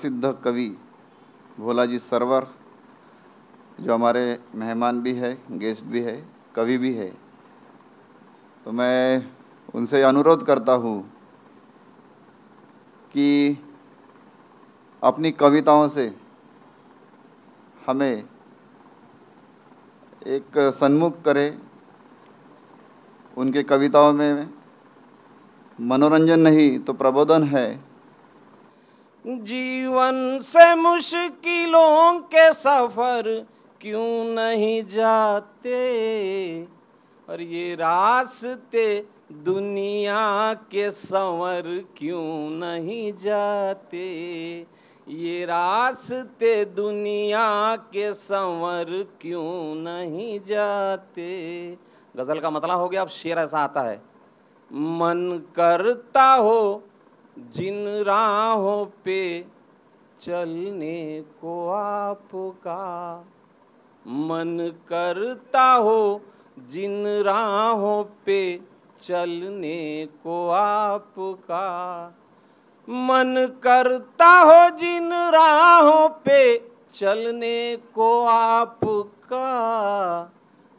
प्रसिद्ध कवि भोलाजी सरवर जो हमारे मेहमान भी है गेस्ट भी है कवि भी है तो मैं उनसे अनुरोध करता हूँ कि अपनी कविताओं से हमें एक सन्मुख करें उनके कविताओं में मनोरंजन नहीं तो प्रबोधन है जीवन से मुश्किलों के सफ़र क्यों नहीं जाते और ये रास्ते दुनिया के संवर क्यों नहीं जाते ये रास्ते दुनिया के संवर क्यों नहीं जाते गज़ल का मतलब हो गया अब शेर ऐसा आता है मन करता हो जिन राहों पे चलने को आपका मन करता हो जिन राहों पे चलने को आपका मन करता हो जिन राहों पे चलने को आपका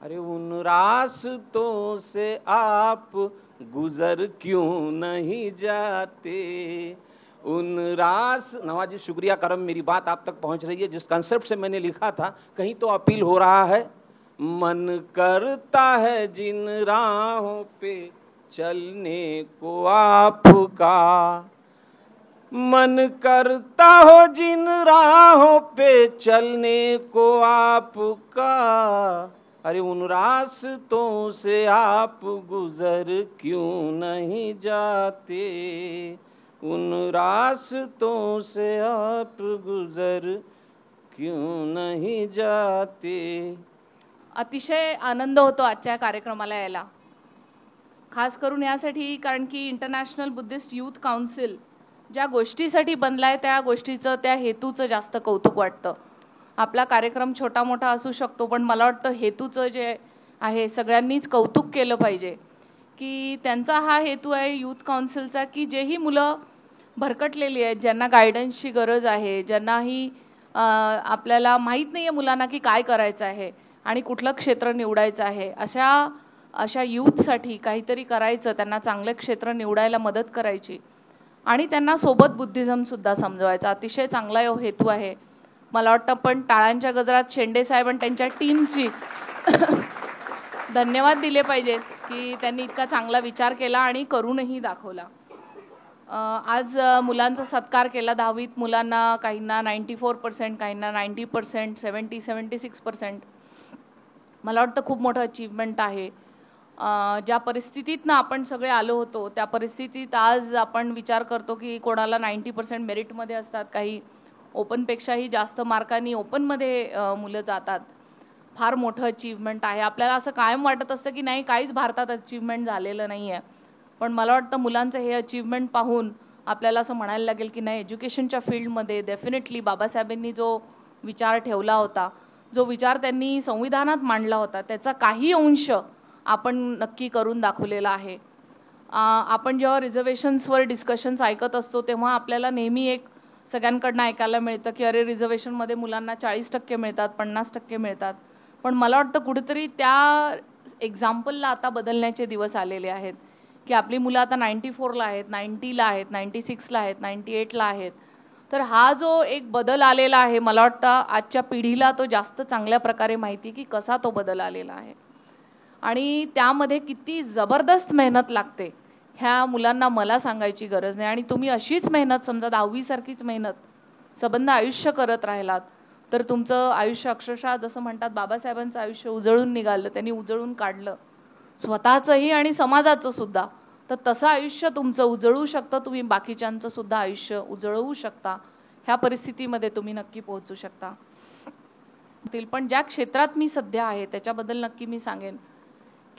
अरे उन रास्तों से आप गुजर क्यों नहीं जाते उन रास नवाजी शुक्रिया करम मेरी बात आप तक पहुंच रही है जिस कंसेप्ट से मैंने लिखा था कहीं तो अपील हो रहा है मन करता है जिन राहों पे चलने को आपका मन करता हो जिन राहों पे चलने को आपका अरे उन तो से आप गुजर क्यों नहीं जाते उन तो से आप गुजर क्यों नहीं जाते अतिशय आनंद होतो आजच्या कार्यक्रमाला यायला खास करून यासाठी कारण की इंटरनॅशनल बुद्धिस्ट यूथ काउन्सिल ज्या गोष्टीसाठी बनलाय त्या गोष्टीचं त्या हेतूचं जास्त कौतुक वाटतं आपला कार्यक्रम छोटा मोठा असू शकतो पण मला वाटतं हेतूचं जे आहे सगळ्यांनीच कौतुक केलं पाहिजे की त्यांचा हा हेतू आहे यूथ काउन्सिलचा की जेही मुलं भरकटलेली आहेत ज्यांना गायडन्सची गरज आहे ज्यांनाही आपल्याला माहीत नाही आहे मुलांना की काय करायचं आहे आणि कुठलं क्षेत्र निवडायचं आहे अशा अशा यूथसाठी काहीतरी करायचं त्यांना चांगलं क्षेत्र निवडायला मदत करायची आणि त्यांना सोबत बुद्धिझमसुद्धा समजवायचा अतिशय चांगला हेतू आहे मला वाटतं पण टाळांच्या गजरात शेंडे साहेब आणि त्यांच्या टीमची धन्यवाद दिले पाहिजेत की त्यांनी इतका चांगला विचार केला आणि करूनही दाखवला आज मुलांचा सत्कार केला दहावीत मुलांना काहींना नाईंटी फोर पर्सेंट काहींना ninety percent seventy seventy six percent मला वाटतं खूप मोठं अचीवमेंट आहे ज्या परिस्थितीतनं आपण सगळे आलो होतो त्या परिस्थितीत आज आपण विचार करतो की कोणाला नाईंटी पर्सेंट मेरिटमध्ये असतात काही ओपनपेक्षाही जास्त मार्कांनी ओपनमध्ये मुलं जातात फार मोठं अचीवमेंट आहे आपल्याला असं कायम वाटत असतं की नाही काहीच भारतात अचीवमेंट झालेलं नाही आहे पण मला वाटतं मुलांचं हे अचीवमेंट पाहून आपल्याला असं म्हणायला लागेल की नाही एज्युकेशनच्या फील्डमध्ये डेफिनेटली बाबासाहेबांनी जो विचार ठेवला होता जो विचार त्यांनी संविधानात मांडला होता त्याचा काही अंश आपण नक्की करून दाखवलेला आहे आपण जेव्हा रिझर्वेशन्सवर डिस्कशन्स ऐकत असतो तेव्हा आपल्याला नेहमी एक सगळ्यांकडनं ऐकायला मिळतं की अरे रिझर्वेशनमध्ये मुलांना चाळीस टक्के मिळतात पन्नास टक्के मिळतात पण मला वाटतं कुठेतरी त्या एक्झाम्पलला आता बदलण्याचे दिवस आलेले आहेत की आपली मुलं आता नाईन्टी फोरला आहेत नाईंटीला आहेत नाईंटी सिक्सला आहेत नाईंटी एटला आहेत तर हा जो एक बदल आलेला आहे मला वाटतं आजच्या पिढीला तो जास्त चांगल्या प्रकारे माहिती की कसा तो बदल आलेला आहे आणि त्यामध्ये किती जबरदस्त मेहनत लागते ह्या मुलांना मला सांगायची गरज नाही आणि तुम्ही अशीच मेहनत समजा दहावीसारखीच मेहनत सबंध आयुष्य करत राहिलात तर तुमचं आयुष्य अक्षरशः जसं म्हणतात बाबासाहेबांचं आयुष्य उजळून निघालं त्यांनी उजळून काढलं स्वतःचंही आणि समाजाचं सुद्धा तर तसं आयुष्य तुमचं उजळू शकतं तुम्ही बाकीच्यांचं सुद्धा आयुष्य उजळवू शकता ह्या परिस्थितीमध्ये तुम्ही नक्की पोहोचू शकता पण ज्या क्षेत्रात मी सध्या आहे त्याच्याबद्दल नक्की मी सांगेन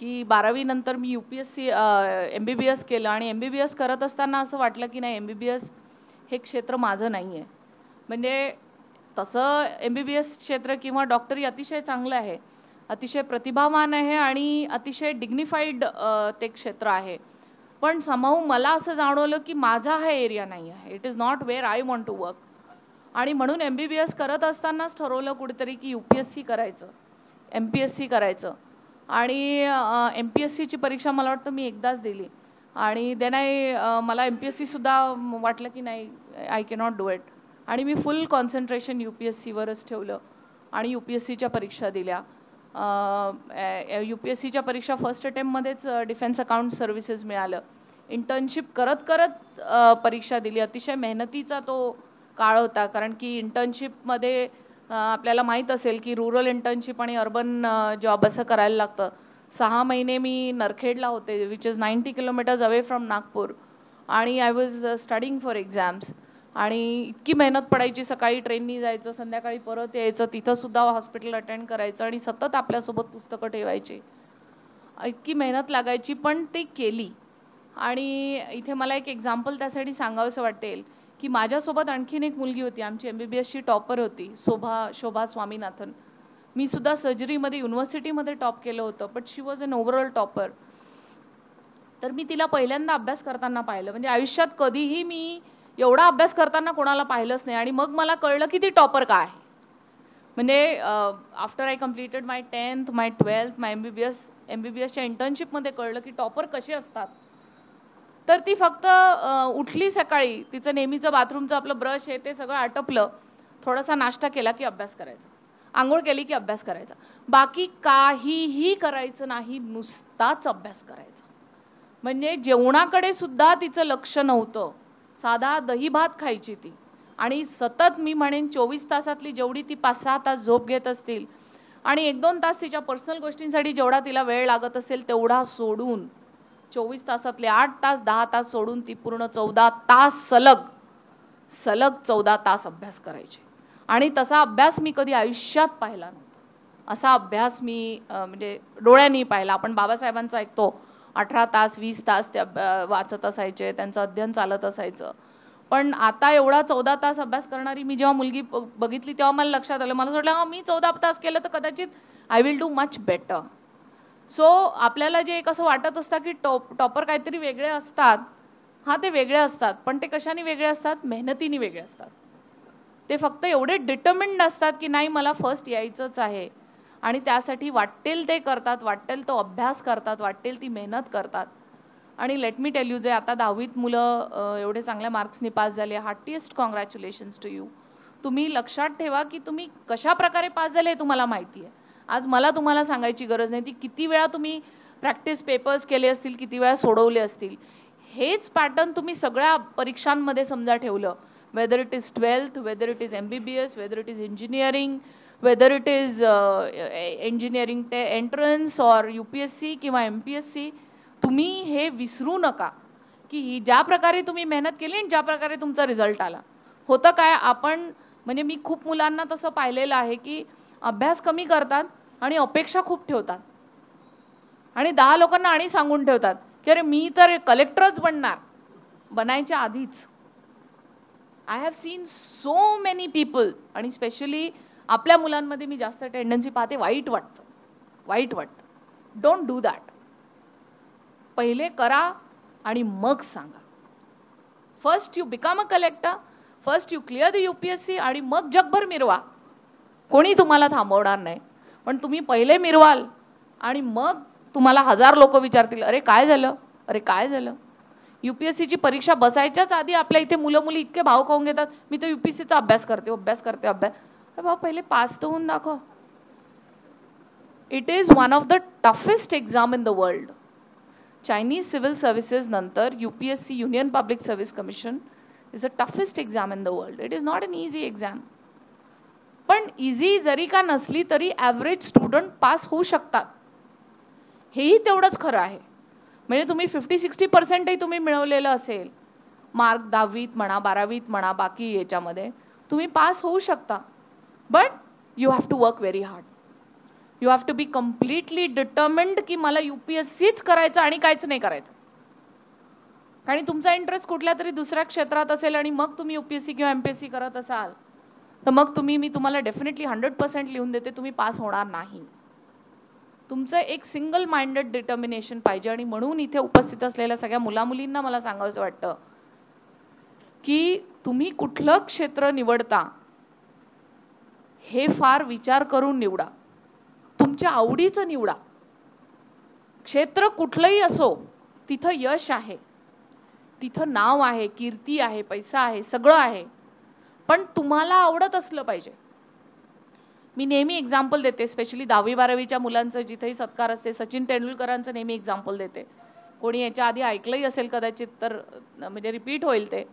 की बारावीनंतर मी U P S C M B B S केलं आणि एम बी बी एस करत असताना असं वाटलं की नाही एम बी बी एस हे क्षेत्र माझं नाही आहे म्हणजे तसं एम बी बी एस क्षेत्र किंवा डॉक्टरी अतिशय चांगलं आहे अतिशय प्रतिभावान आहे आणि अतिशय डिग्निफाईड ते क्षेत्र आहे पण समाहू मला असं जाणवलं की माझा हा एरिया नाही आहे it is not where I want to work आणि म्हणून एम बी बी एस करत असतानाच ठरवलं कुठेतरी की यू पी एस सी करायचं एम पी एस सी करायचं आणि एम पी एस सीची परीक्षा मला वाटतं मी एकदाच दिली आणि देन आय मला एम पी एस सीसुद्धा वाटलं की नाही आय कॅनॉट डू इट आणि मी full concentration U P S सीवरच ठेवलं आणि यू पी एस सीच्या परीक्षा दिल्या यू पी एस सीच्या परीक्षा फर्स्ट अटेम्पमध्येच डिफेन्स अकाउंट सर्व्हिसेस मिळालं इंटर्नशिप करत करत परीक्षा दिली अतिशय मेहनतीचा तो काळ होता कारण की इंटर्नशिपमध्ये आपल्याला माहीत असेल की रुरल इंटर्नशिप आणि अर्बन जॉब असं करायला लागतं सहा महिने मी नरखेडला होते which is ninety kilometres away from Nagpur आणि I was studying for exams आणि इतकी मेहनत पडायची सकाळी ट्रेननी जायचं संध्याकाळी परत यायचं तिथंसुद्धा हॉस्पिटल अटेंड करायचं आणि सतत आपल्यासोबत पुस्तकं ठेवायची इतकी मेहनत लागायची पण ते केली आणि इथे मला एक एक्झाम्पल त्यासाठी सांगावंसं वाटेल की माझ्यासोबत आणखीन एक मुलगी होती आमची एम बी बी एसची टॉपर होती शोभा शोभा स्वामीनाथन मी सुद्धा सर्जरीमध्ये युनिव्हर्सिटीमध्ये टॉप केलं होतं but she was an overall topper तर मी तिला पहिल्यांदा अभ्यास करताना पाहिलं म्हणजे आयुष्यात कधीही मी एवढा अभ्यास करताना कोणाला पाहिलंच नाही आणि मग मला कळलं की ती टॉपर काय आहे म्हणजे after I completed my tenth my twelfth my M B B S M B B एसच्या इंटर्नशिपमध्ये कळलं की टॉपर कसे असतात तर ती फक्त उठली सकाळी तिचं नेहमीचं बाथरूमचं आपलं ब्रश हे ते सगळं आटपलं थोडासा नाश्ता केला की अभ्यास करायचा आंघोळ केली की अभ्यास करायचा बाकी काहीही करायचं नाही नुसताच अभ्यास करायचा म्हणजे जेवणाकडे सुद्धा तिचं लक्ष नव्हतं साधा दही भात खायची ती आणि सतत मी म्हणेन चोवीस तासातली जेवढी ती पाच सहा तास झोप घेत असतील आणि एक दोन तास तिच्या पर्सनल गोष्टींसाठी जेवढा तिला वेळ लागत असेल तेवढा सोडून चोवीस तासातले आठ तास दहा तास सोडून ती पूर्ण चौदा तास सलग सलग चौदा तास अभ्यास करायचे आणि तसा अभ्यास मी कधी आयुष्यात पाहिला नव्हता असा अभ्यास मी म्हणजे डोळ्यांनी पाहिला आपण बाबासाहेबांचा ऐकतो अठरा तास वीस तास ते वाचत असायचे त्यांचं अध्ययन चालत असायचं पण आता एवढा चौदा तास अभ्यास करणारी मी जेव्हा मुलगी बघितली तेव्हा मला लक्षात आलं मला म्हटलं मी चौदा तास केलं तर कदाचित I will do much better so आपल्याला जे एक असं वाटत असतं की टॉप टॉपर काहीतरी वेगळे असतात हां ते वेगळे असतात पण ते कशाने वेगळे असतात मेहनतीने वेगळे असतात ते फक्त एवढे डिटर्मिंड असतात की नाही मला फर्स्ट यायचंच आहे आणि त्यासाठी वाटेल ते करतात वाटेल तो अभ्यास करतात वाटेल ती मेहनत करतात आणि लेट मी टेल यू जे आता दहावीत मुलं एवढे चांगल्या मार्क्सनी पास झाले हार्टिएस्ट कॉंग्रॅच्युलेशन्स टू यू तुम्ही लक्षात ठेवा की तुम्ही कशा प्रकारे पास झाले हे तुम्हाला माहिती आहे आज मला तुम्हाला सांगायची गरज नाही ती किती वेळा तुम्ही प्रॅक्टिस पेपर्स केले असतील किती वेळा सोडवले असतील हेच पॅटर्न तुम्ही सगळ्या परीक्षांमध्ये समजा ठेवलं whether it is twelfth whether it is M B B S whether it is engineering whether it is engineering टे entrance or U P S C किंवा एम पी एस सी तुम्ही हे विसरू नका की ही ज्या प्रकारे तुम्ही मेहनत केली आणि ज्या प्रकारे तुमचा रिझल्ट आला होतं काय आपण म्हणजे मी खूप मुलांना तसं पाहिलेलं आहे की अभ्यास कमी करतात आणि अपेक्षा खूप ठेवतात आणि दहा लोकांना आणि सांगून ठेवतात की अरे मी तर कलेक्टरच बनणार बनायच्या आधीच I have seen so many people आणि स्पेशली आपल्या मुलांमध्ये मी जास्त टेंडन्सी पाहते वाईट वाटतं वाईट वाटतं डोंट डू दॅट पहिले करा आणि मग सांगा first you become a collector first you clear the U P S C आणि मग जगभर मिरवा कोणी तुम्हाला थांबवणार नाही पण तुम्ही पहिले मिरवाल आणि मग तुम्हाला हजार लोक विचारतील अरे काय झालं अरे काय झालं यू पी एस सीची परीक्षा बसायच्याच आधी आपल्या इथे मुलं मुली इतके भाव खाऊन घेतात मी तर यू पी एस सीचा अभ्यास करते अभ्यास करते अभ्यास अरे भाऊ पहिले पास तर होऊन दाखव it is one of the toughest exam in the world Chinese civil services नंतर U P S C union public service commission is a toughest exam in the world it is not an easy exam पण easy जरी का नसली तरी average student pass होऊ शकतात हेही तेवढंच खरं आहे म्हणजे तुम्ही फिफ्टी सिक्स्टी पर्सेंटही तुम्ही मिळवलेलं असेल मार्क दहावीत म्हणा बारावीत म्हणा बाकी याच्यामध्ये तुम्ही पास होऊ शकता but you have to work very hard you have to be completely determined की मला यू पी एस सीच करायचं आणि काहीच नाही करायचं आणि तुमचा इंटरेस्ट कुठल्या तरी दुसऱ्या क्षेत्रात असेल आणि मग तुम्ही यू पी एस सी किंवा एम पी एस सी करत असाल तर मग तुम्ही मी तुम्हाला डेफिनेटली हंड्रेड पर्सेंट लिहून देते तुम्ही पास होणार नाही तुमचं एक सिंगल माइंडेड डिटर्मिनेशन पाहिजे आणि म्हणून इथे उपस्थित असलेल्या सगळ्या मुलामुलींना मला सांगावंसं वाटतं की तुम्ही कुठलं क्षेत्र निवडता हे फार विचार करून निवडा तुमच्या आवडीचं निवडा क्षेत्र कुठलंही असो तिथं यश आहे तिथं नाव आहे कीर्ती आहे पैसा आहे सगळं आहे पण तुम्हाला आवडत असलं पाहिजे मी नेहमी एक्झाम्पल देते स्पेशली दहावी बारावीच्या मुलांचं जिथेही सत्कार असते सचिन तेंडुलकरांचं नेहमी एक्झाम्पल देते कोणी याच्या आधी ऐकलंही असेल कदाचित तर म्हणजे रिपीट होईल ते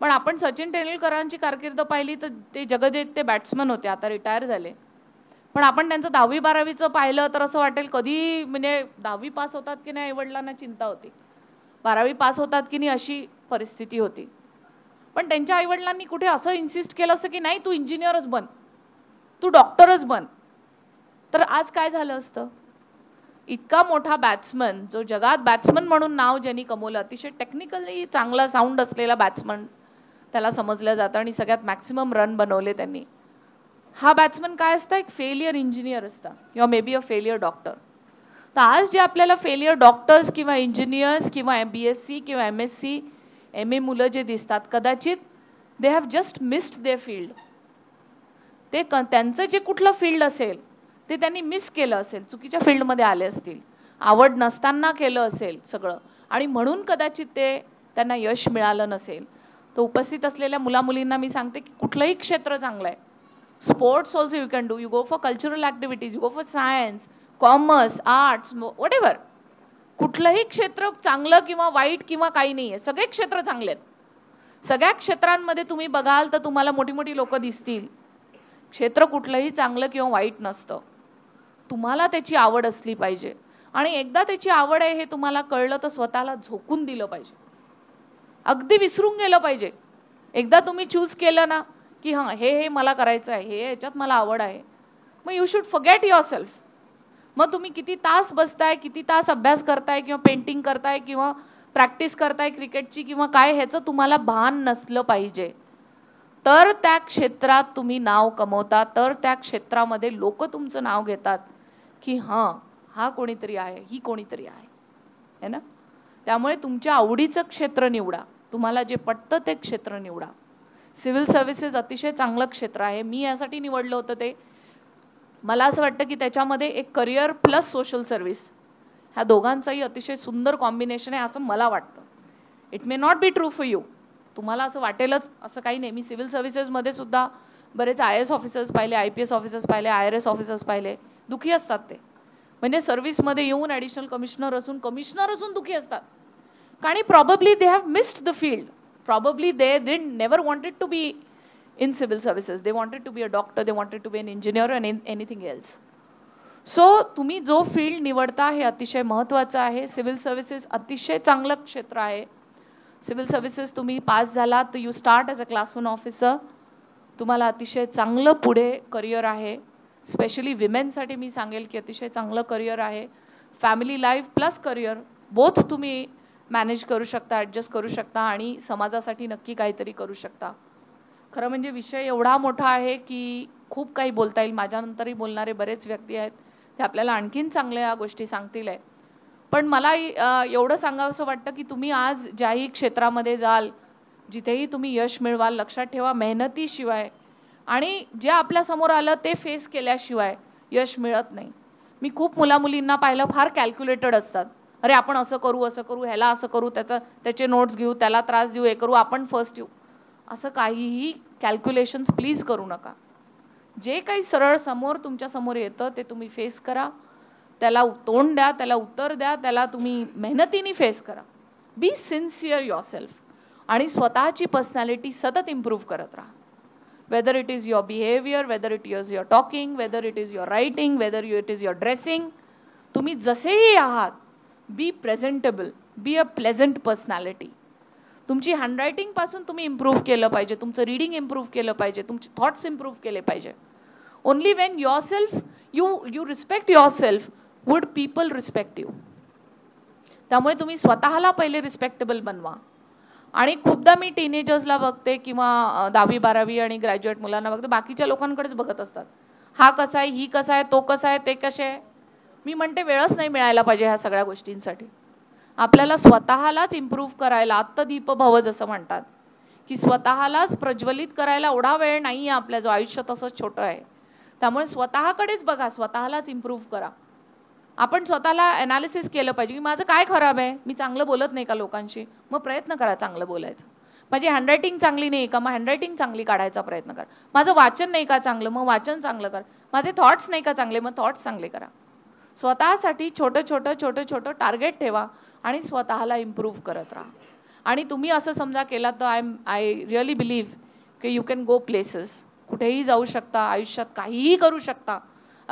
पण आपण सचिन तेंडुलकरांची कारकीर्द पाहिली तर ते जगजेत ते बॅट्समन होते आता रिटायर झाले पण आपण त्यांचं दहावी बारावीचं पाहिलं तर असं वाटेल कधी म्हणजे दहावी पास होतात की नाही आईवडिलांना चिंता होती बारावी पास होतात की नाही अशी परिस्थिती होती पण त्यांच्या आईवडिलांनी कुठे असं इन्सिस्ट केलं असं की नाही तू इंजिनियरच बन तू डॉक्टरच बन तर आज काय झालं असतं इतका मोठा बॅट्समन जो जगात बॅट्समन म्हणून नाव ज्यांनी कमवलं अतिशय टेक्निकली चांगला साऊंड असलेला बॅट्समन त्याला समजलं जातं आणि सगळ्यात मॅक्सिमम रन बनवले त्यांनी हा बॅट्समन काय असता एक फेलियर इंजिनियर असता किंवा may be a failure doctor तर आज जे आपल्याला फेलियर डॉक्टर्स किंवा इंजिनियर्स किंवा एम बी एस सी किंवा M S C M A मुलं जे दिसतात कदाचित they have just missed the field ते क त्यांचं जे कुठलं फील्ड असेल ते त्यांनी मिस केलं असेल चुकीच्या फील्डमध्ये आले असतील आवड नसताना केलं असेल सगळं आणि म्हणून कदाचित ते त्यांना यश मिळालं नसेल तर उपस्थित असलेल्या मुलामुलींना मी सांगते की कुठलंही क्षेत्र चांगलं आहे sports also you can do you go for cultural activities you go for science commerce arts whatever कुठलंही क्षेत्र चांगलं किंवा वाईट किंवा काही नाही आहे सगळे क्षेत्र चांगले आहेत सगळ्या क्षेत्रांमध्ये तुम्ही बघाल तर तुम्हाला मोठी मोठी लोकं दिसतील क्षेत्र कुठलंही चांगलं किंवा वाईट नसतं तुम्हाला त्याची आवड असली पाहिजे आणि एकदा त्याची आवड आहे हे तुम्हाला कळलं तर स्वतःला झोकून दिलं पाहिजे अगदी विसरून गेलं पाहिजे एकदा तुम्ही चूज केलं ना की हां हे हे मला करायचं आहे हे याच्यात मला आवड आहे मग you should forget yourself मग तुम्ही किती तास बसताय किती तास अभ्यास करताय किंवा पेंटिंग करताय किंवा प्रॅक्टिस करताय क्रिकेटची किंवा काय ह्याचं तुम्हाला भान नसलं पाहिजे तर त्या क्षेत्रात तुम्ही नाव कमवता तर त्या क्षेत्रामध्ये लोक तुमचं नाव घेतात की हां हा कोणीतरी आहे ही कोणीतरी आहे है ना त्यामुळे तुमच्या आवडीचं क्षेत्र निवडा तुम्हाला जे पटतं ते क्षेत्र निवडा सिव्हिल सर्व्हिसेस अतिशय चांगलं क्षेत्र आहे मी यासाठी निवडलं होतं ते मला असं वाटतं की त्याच्यामध्ये एक करिअर प्लस सोशल सर्व्हिस ह्या दोघांचाही अतिशय सुंदर कॉम्बिनेशन आहे असं मला वाटतं it may not be true for you तुम्हाला असं वाटेलच असं काही नाही मी सिव्हिल सर्व्हिसेसमध्ये सुद्धा बरेच आय एस ऑफिसर्स पाहिले आय पी एस ऑफिसर्स पाहिले आय आर एस ऑफिसर्स पाहिले दुखी असतात ते म्हणजे सर्व्हिसमध्ये येऊन ॲडिशनल कमिशनर असून कमिशनर असून दुखी असतात आणि probably they have missed the field probably they didn't never wanted to be in civil services. They wanted to be a doctor, they wanted to be an engineer and in, anything else. So so, तुम्ही जो field निवडता हे अतिशय महत्त्वाचं आहे civil services अतिशय चांगलं क्षेत्र आहे सिव्हिल सर्व्हिसेस तुम्ही पास झाला तर you start as a class one officer तुम्हाला अतिशय चांगलं पुढे करिअर आहे स्पेशली विमेनसाठी मी सांगेल की अतिशय चांगलं करिअर आहे family life plus career both तुम्ही मॅनेज करू शकता ॲडजस्ट करू शकता आणि समाजासाठी नक्की काहीतरी करू शकता खरं म्हणजे विषय एवढा मोठा आहे की खूप काही बोलता येईल माझ्यानंतरही बोलणारे बरेच व्यक्ती आहेत ते आपल्याला आणखीन चांगल्या गोष्टी सांगतील आहे पण मला एवढं सांगावंसं वाटतं की तुम्ही आज ज्याही क्षेत्रामध्ये जाल जिथेही तुम्ही यश मिळवाल लक्षात ठेवा मेहनतीशिवाय आणि जे आपल्यासमोर आलं ते फेस केल्याशिवाय यश मिळत नाही मी खूप मुलामुलींना पाहिलं फार कॅल्क्युलेटेड असतात अरे आपण असं करू असं करू ह्याला असं करू त्याचं त्याचे नोट्स घेऊ त्याला त्रास देऊ हे करू आपण फर्स्ट येऊ असं काहीही कॅल्क्युलेशन्स प्लीज करू नका जे काही सरळ समोर तुमच्यासमोर येतं ते तुम्ही फेस करा त्याला तोंड द्या त्याला उत्तर द्या त्याला तुम्ही मेहनतीने फेस करा बी सिन्सिअर युअरसेल्फ आणि स्वतःची पर्सनॅलिटी सतत इम्प्रूव्ह करत राहा whether it is your behaviour whether it is your talking whether it is your writing whether you it is your dressing तुम्ही जसेही आहात be presentable be a pleasant personality तुमची हँडरायटिंगपासून तुम्ही इम्प्रूव्ह केलं पाहिजे तुमचं रिडिंग इम्प्रूव्ह केलं पाहिजे तुमचे थॉट्स इम्प्रूव्ह केले पाहिजे only when yourself you you respect yourself would people respect you त्यामुळे तुम्ही स्वतःला पहिले रिस्पेक्टेबल बनवा आणि खूपदा मी टीनेजर्सला बघते किंवा दहावी बारावी आणि ग्रॅज्युएट मुलांना बघते बाकीच्या लोकांकडेच बघत असतात हा कसा आहे ही कसा आहे तो कसा आहे ते कसे आहे मी म्हणते वेळच नाही मिळायला पाहिजे ह्या सगळ्या गोष्टींसाठी आपल्याला स्वतःलाच इम्प्रूव्ह करायला आत्ता दीप भव जसं म्हणतात की स्वतःलाच प्रज्वलित करायला एवढा वेळ नाही आहे आपल्या जो आयुष्य तसंच छोटं आहे त्यामुळे स्वतःकडेच बघा स्वतःलाच इम्प्रूव्ह करा आपण स्वतःला ॲनालिसिस केलं पाहिजे की माझं काय खराब आहे मी चांगलं बोलत नाही का लोकांशी मग प्रयत्न करा चांगलं बोलायचं माझी हँडरायटिंग चांगली नाही का मग हँडरायटिंग चांगली काढायचा प्रयत्न करा माझं वाचन नाही का चांगलं मग वाचन चांगलं कर माझे थॉट्स नाही का चांगले मग थॉट्स चांगले करा स्वतःसाठी छोटं छोटं छोटं छोटं टार्गेट ठेवा आणि स्वतःला इम्प्रूव्ह करत राहा आणि तुम्ही असं समजा केला तर I am I really believe की यू कॅन गो प्लेसेस कुठेही जाऊ शकता आयुष्यात काहीही करू शकता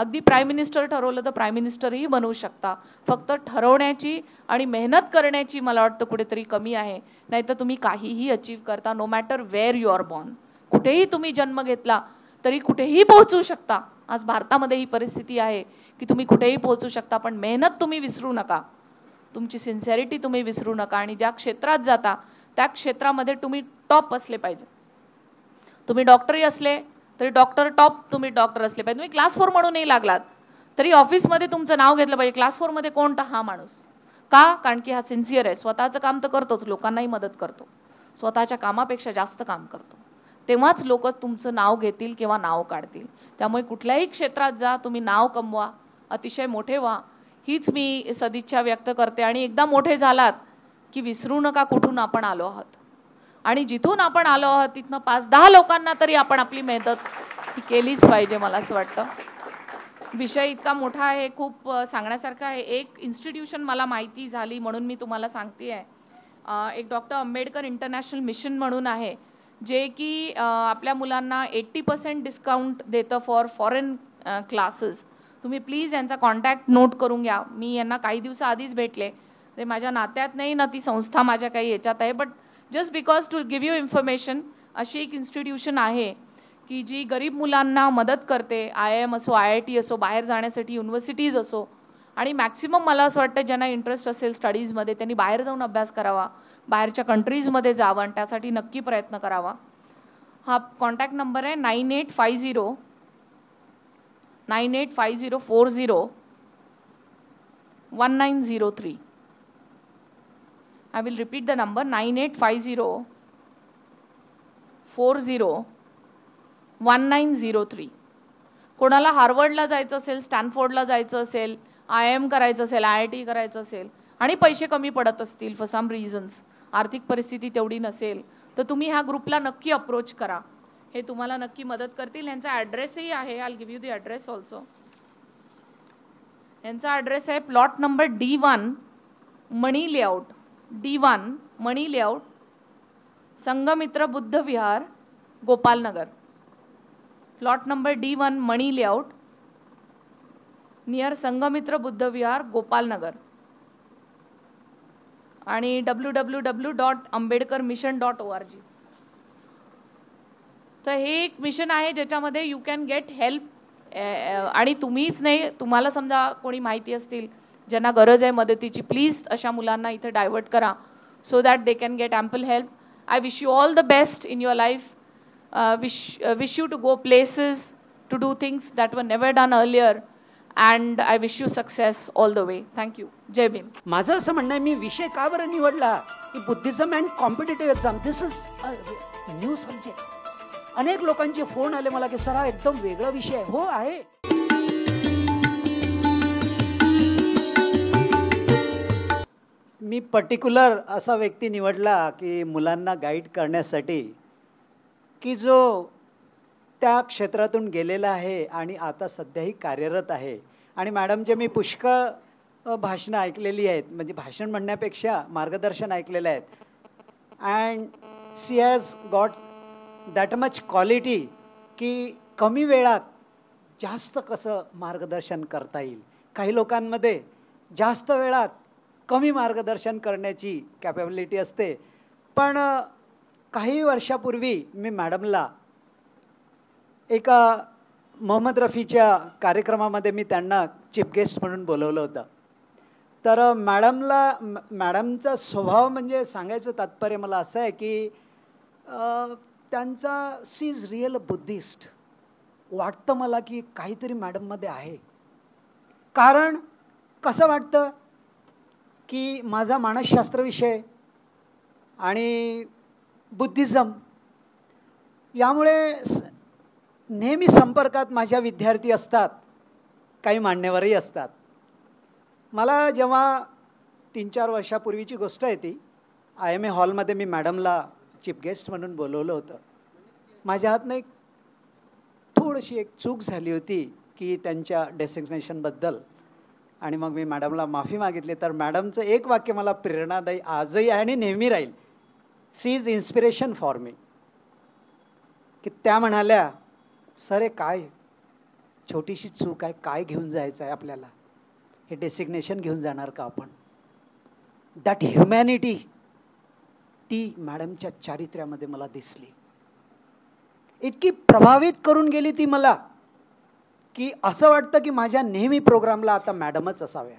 अगदी प्राईम मिनिस्टर ठरवलं तर प्राईम मिनिस्टरही बनवू शकता फक्त ठरवण्याची आणि मेहनत करण्याची मला वाटतं कुठेतरी कमी आहे नाहीतर तुम्ही काहीही अचीव करता no matter where you are born कुठेही तुम्ही जन्म घेतला तरी कुठेही पोहोचू शकता आज भारतामध्ये ही परिस्थिती आहे की तुम्ही कुठेही पोहोचू शकता पण मेहनत तुम्ही विसरू नका तुमची सिन्सिअरिटी तुम्ही विसरू नका आणि ज्या क्षेत्रात जाता त्या क्षेत्रामध्ये तुम्ही टॉप असले पाहिजे तुम्ही डॉक्टरी असले तरी डॉक्टर टॉप तुम्ही डॉक्टर असले पाहिजे तुम्ही क्लास फोर म्हणूनही लागलात तरी ऑफिसमध्ये तुमचं नाव घेतलं पाहिजे क्लास फोरमध्ये कोणता हा माणूस का कारण की हा सिन्सिअर आहे स्वतःचं काम तर करतोच लोकांनाही मदत करतो स्वतःच्या कामापेक्षा जास्त काम करतो तेव्हाच लोक तुमचं नाव घेतील किंवा नाव काढतील त्यामुळे कुठल्याही क्षेत्रात जा तुम्ही नाव कमवा अतिशय मोठे व्हा हीच मी सदिच्छा व्यक्त करते आणि एकदा मोठे झालात की विसरू नका कुठून आपण आलो आहोत आणि जिथून आपण आलो आहोत तिथनं पाच दहा लोकांना तरी आपण आपली मेहनत केलीच पाहिजे मला असं वाटतं विषय इतका मोठा आहे खूप सांगण्यासारखा आहे एक इन्स्टिट्यूशन मला माहिती झाली म्हणून मी तुम्हाला सांगते आहे एक डॉक्टर आंबेडकर इंटरनॅशनल मिशन म्हणून आहे जे की आपल्या मुलांना एट्टी पर्सेंट डिस्काउंट देतं फॉर फॉरेन क्लासेस तुम्ही प्लीज यांचा कॉन्टॅक्ट नोट करून घ्या मी यांना काही दिवसाआधीच भेटले ते माझ्या नात्यात नाही ना ती संस्था माझ्या काही याच्यात आहे but just because to give you information अशी एक इन्स्टिट्यूशन आहे की जी गरीब मुलांना मदत करते आय एम असो आय आय टी असो बाहेर जाण्यासाठी युनिव्हर्सिटीज असो आणि मॅक्सिमम मला असं वाटतं ज्यांना इंटरेस्ट असेल स्टडीजमध्ये त्यांनी बाहेर जाऊन अभ्यास करावा बाहेरच्या कंट्रीजमध्ये जावं आणि त्यासाठी नक्की प्रयत्न करावा हा कॉन्टॅक्ट नंबर आहे nine eight five zero nine eight five zero four zero one nine zero three I will repeat the number nine eight five zero four zero one nine zero three कोणाला हार्वर्डला जायचं असेल स्टॅनफोर्डला जायचं असेल I am करायचं असेल I I T करायचं असेल आणि पैसे कमी पडत असतील फॉर सम रिझन्स आर्थिक परिस्थिती तेवढी नसेल तर तुम्ही ह्या ग्रुपला नक्की अप्रोच करा हे तुम्हाला नक्की मदत करतील यांचा ॲड्रेसही आहे I'll give you the address also यांचा ॲड्रेस आहे plot number D one Mani layout D one Mani layout Sanghamitra Buddha Vihar Gopalnagar plot number D one Mani layout near Sanghamitra Buddha Vihar Gopalnagar आणि W W W dot Ambedkar mission dot O R G तर हे एक मिशन आहे ज्याच्यामध्ये you can get help आणि तुम्हीच नाही तुम्हाला समजा कोणी माहिती असतील ज्यांना गरज आहे मदतीची प्लीज अशा मुलांना इथं डायवर्ट करा so that they can get ample help I wish you all the best in your life wish wish you to go places to do things that were never done earlier and I wish you success all the way thank you Jai Bhim माझं असं म्हणणं आहे मी विषय का बरं निवडला की Buddhism and competitive exam this is new subject अनेक लोकांचे फोन आले मला की सर हा एकदम वेगळा विषय आहे हो आहे मी पर्टिक्युलर असा व्यक्ती निवडला की मुलांना गाईड करण्यासाठी की जो त्या क्षेत्रातून गेलेला आहे आणि आता सध्याही कार्यरत आहे आणि मॅडमचे मी पुष्कळ भाषणं ऐकलेली आहेत म्हणजे भाषण म्हणण्यापेक्षा मार्गदर्शन ऐकलेलं आहेत and she has got that much quality की कमी वेळात जास्त कसं मार्गदर्शन करता येईल काही लोकांमध्ये जास्त वेळात कमी मार्गदर्शन करण्याची कॅपेबिलिटी असते पण काही वर्षापूर्वी मी मॅडमला एका मोहम्मद रफीच्या कार्यक्रमामध्ये मी त्यांना चीफ गेस्ट म्हणून बोलवलं होतं तर मॅडमला मॅडमचा स्वभाव म्हणजे सांगायचं तात्पर्य मला असं आहे की त्यांचा सी इज रिअल बुद्धिस्ट वाटतं मला की काहीतरी मॅडममध्ये आहे कारण कसं वाटतं की माझा मानसशास्त्र विषय आणि बुद्धिझम यामुळे नेहमी संपर्कात माझ्या विद्यार्थी असतात काही मान्यवरही असतात मला जेव्हा तीन चार वर्षापूर्वीची गोष्ट आहे ती आय एम ए हॉलमध्ये मी मॅडमला चीफ गेस्ट म्हणून बोलवलं होतं माझ्या हातनं एक थोडीशी एक चूक झाली होती की त्यांच्या डेसिग्नेशनबद्दल आणि मग मी मॅडमला माफी मागितली तर मॅडमचं एक वाक्य मला प्रेरणादायी आजही आहे आणि नेहमी राहील she is inspiration for me की त्या म्हणाल्या सर हे काय छोटीशी चूक आहे काय घेऊन जायचं आहे आपल्याला हे डेसिग्नेशन घेऊन जाणार का आपण दॅट ह्युमॅनिटी ती मॅडमच्या चारित्र्यामध्ये मला दिसली इतकी प्रभावित करून गेली ती मला की असं वाटतं की माझ्या नेहमी प्रोग्रामला आता मॅडमच असाव्या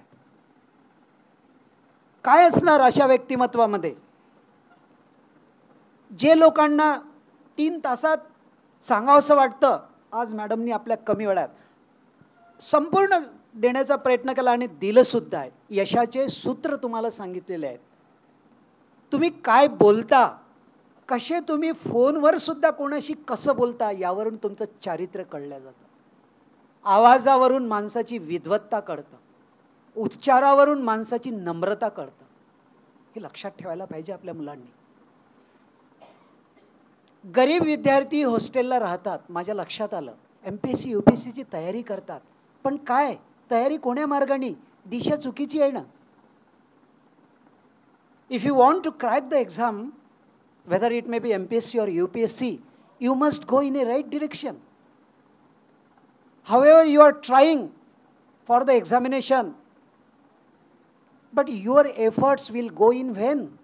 काय असणार अशा व्यक्तिमत्वामध्ये जे लोकांना तीन तासात सांगावसं वाटतं आज मॅडमनी आपल्या कमी वेळात संपूर्ण देण्याचा प्रयत्न केला आणि दिलंसुद्धा आहे यशाचे सूत्र तुम्हाला सांगितलेले आहेत तुम्ही काय बोलता कसे तुम्ही फोनवर सुद्धा कोणाशी कसं बोलता यावरून तुमचं चारित्र्य कळलं जातं आवाजावरून माणसाची विद्वत्ता कळतं उच्चारावरून माणसाची नम्रता कळतं हे लक्षात ठेवायला पाहिजे आपल्या मुलांनी गरीब विद्यार्थी हॉस्टेलला राहतात माझ्या लक्षात आलं M P S C U P S सीची तयारी करतात पण काय तयारी कोण्या मार्गाने दिशा चुकीची आहे ना If you want to crack the exam, whether it may be MPSC or UPSC, you must go in a right direction. However, you are trying for the examination, but your efforts will go in vain.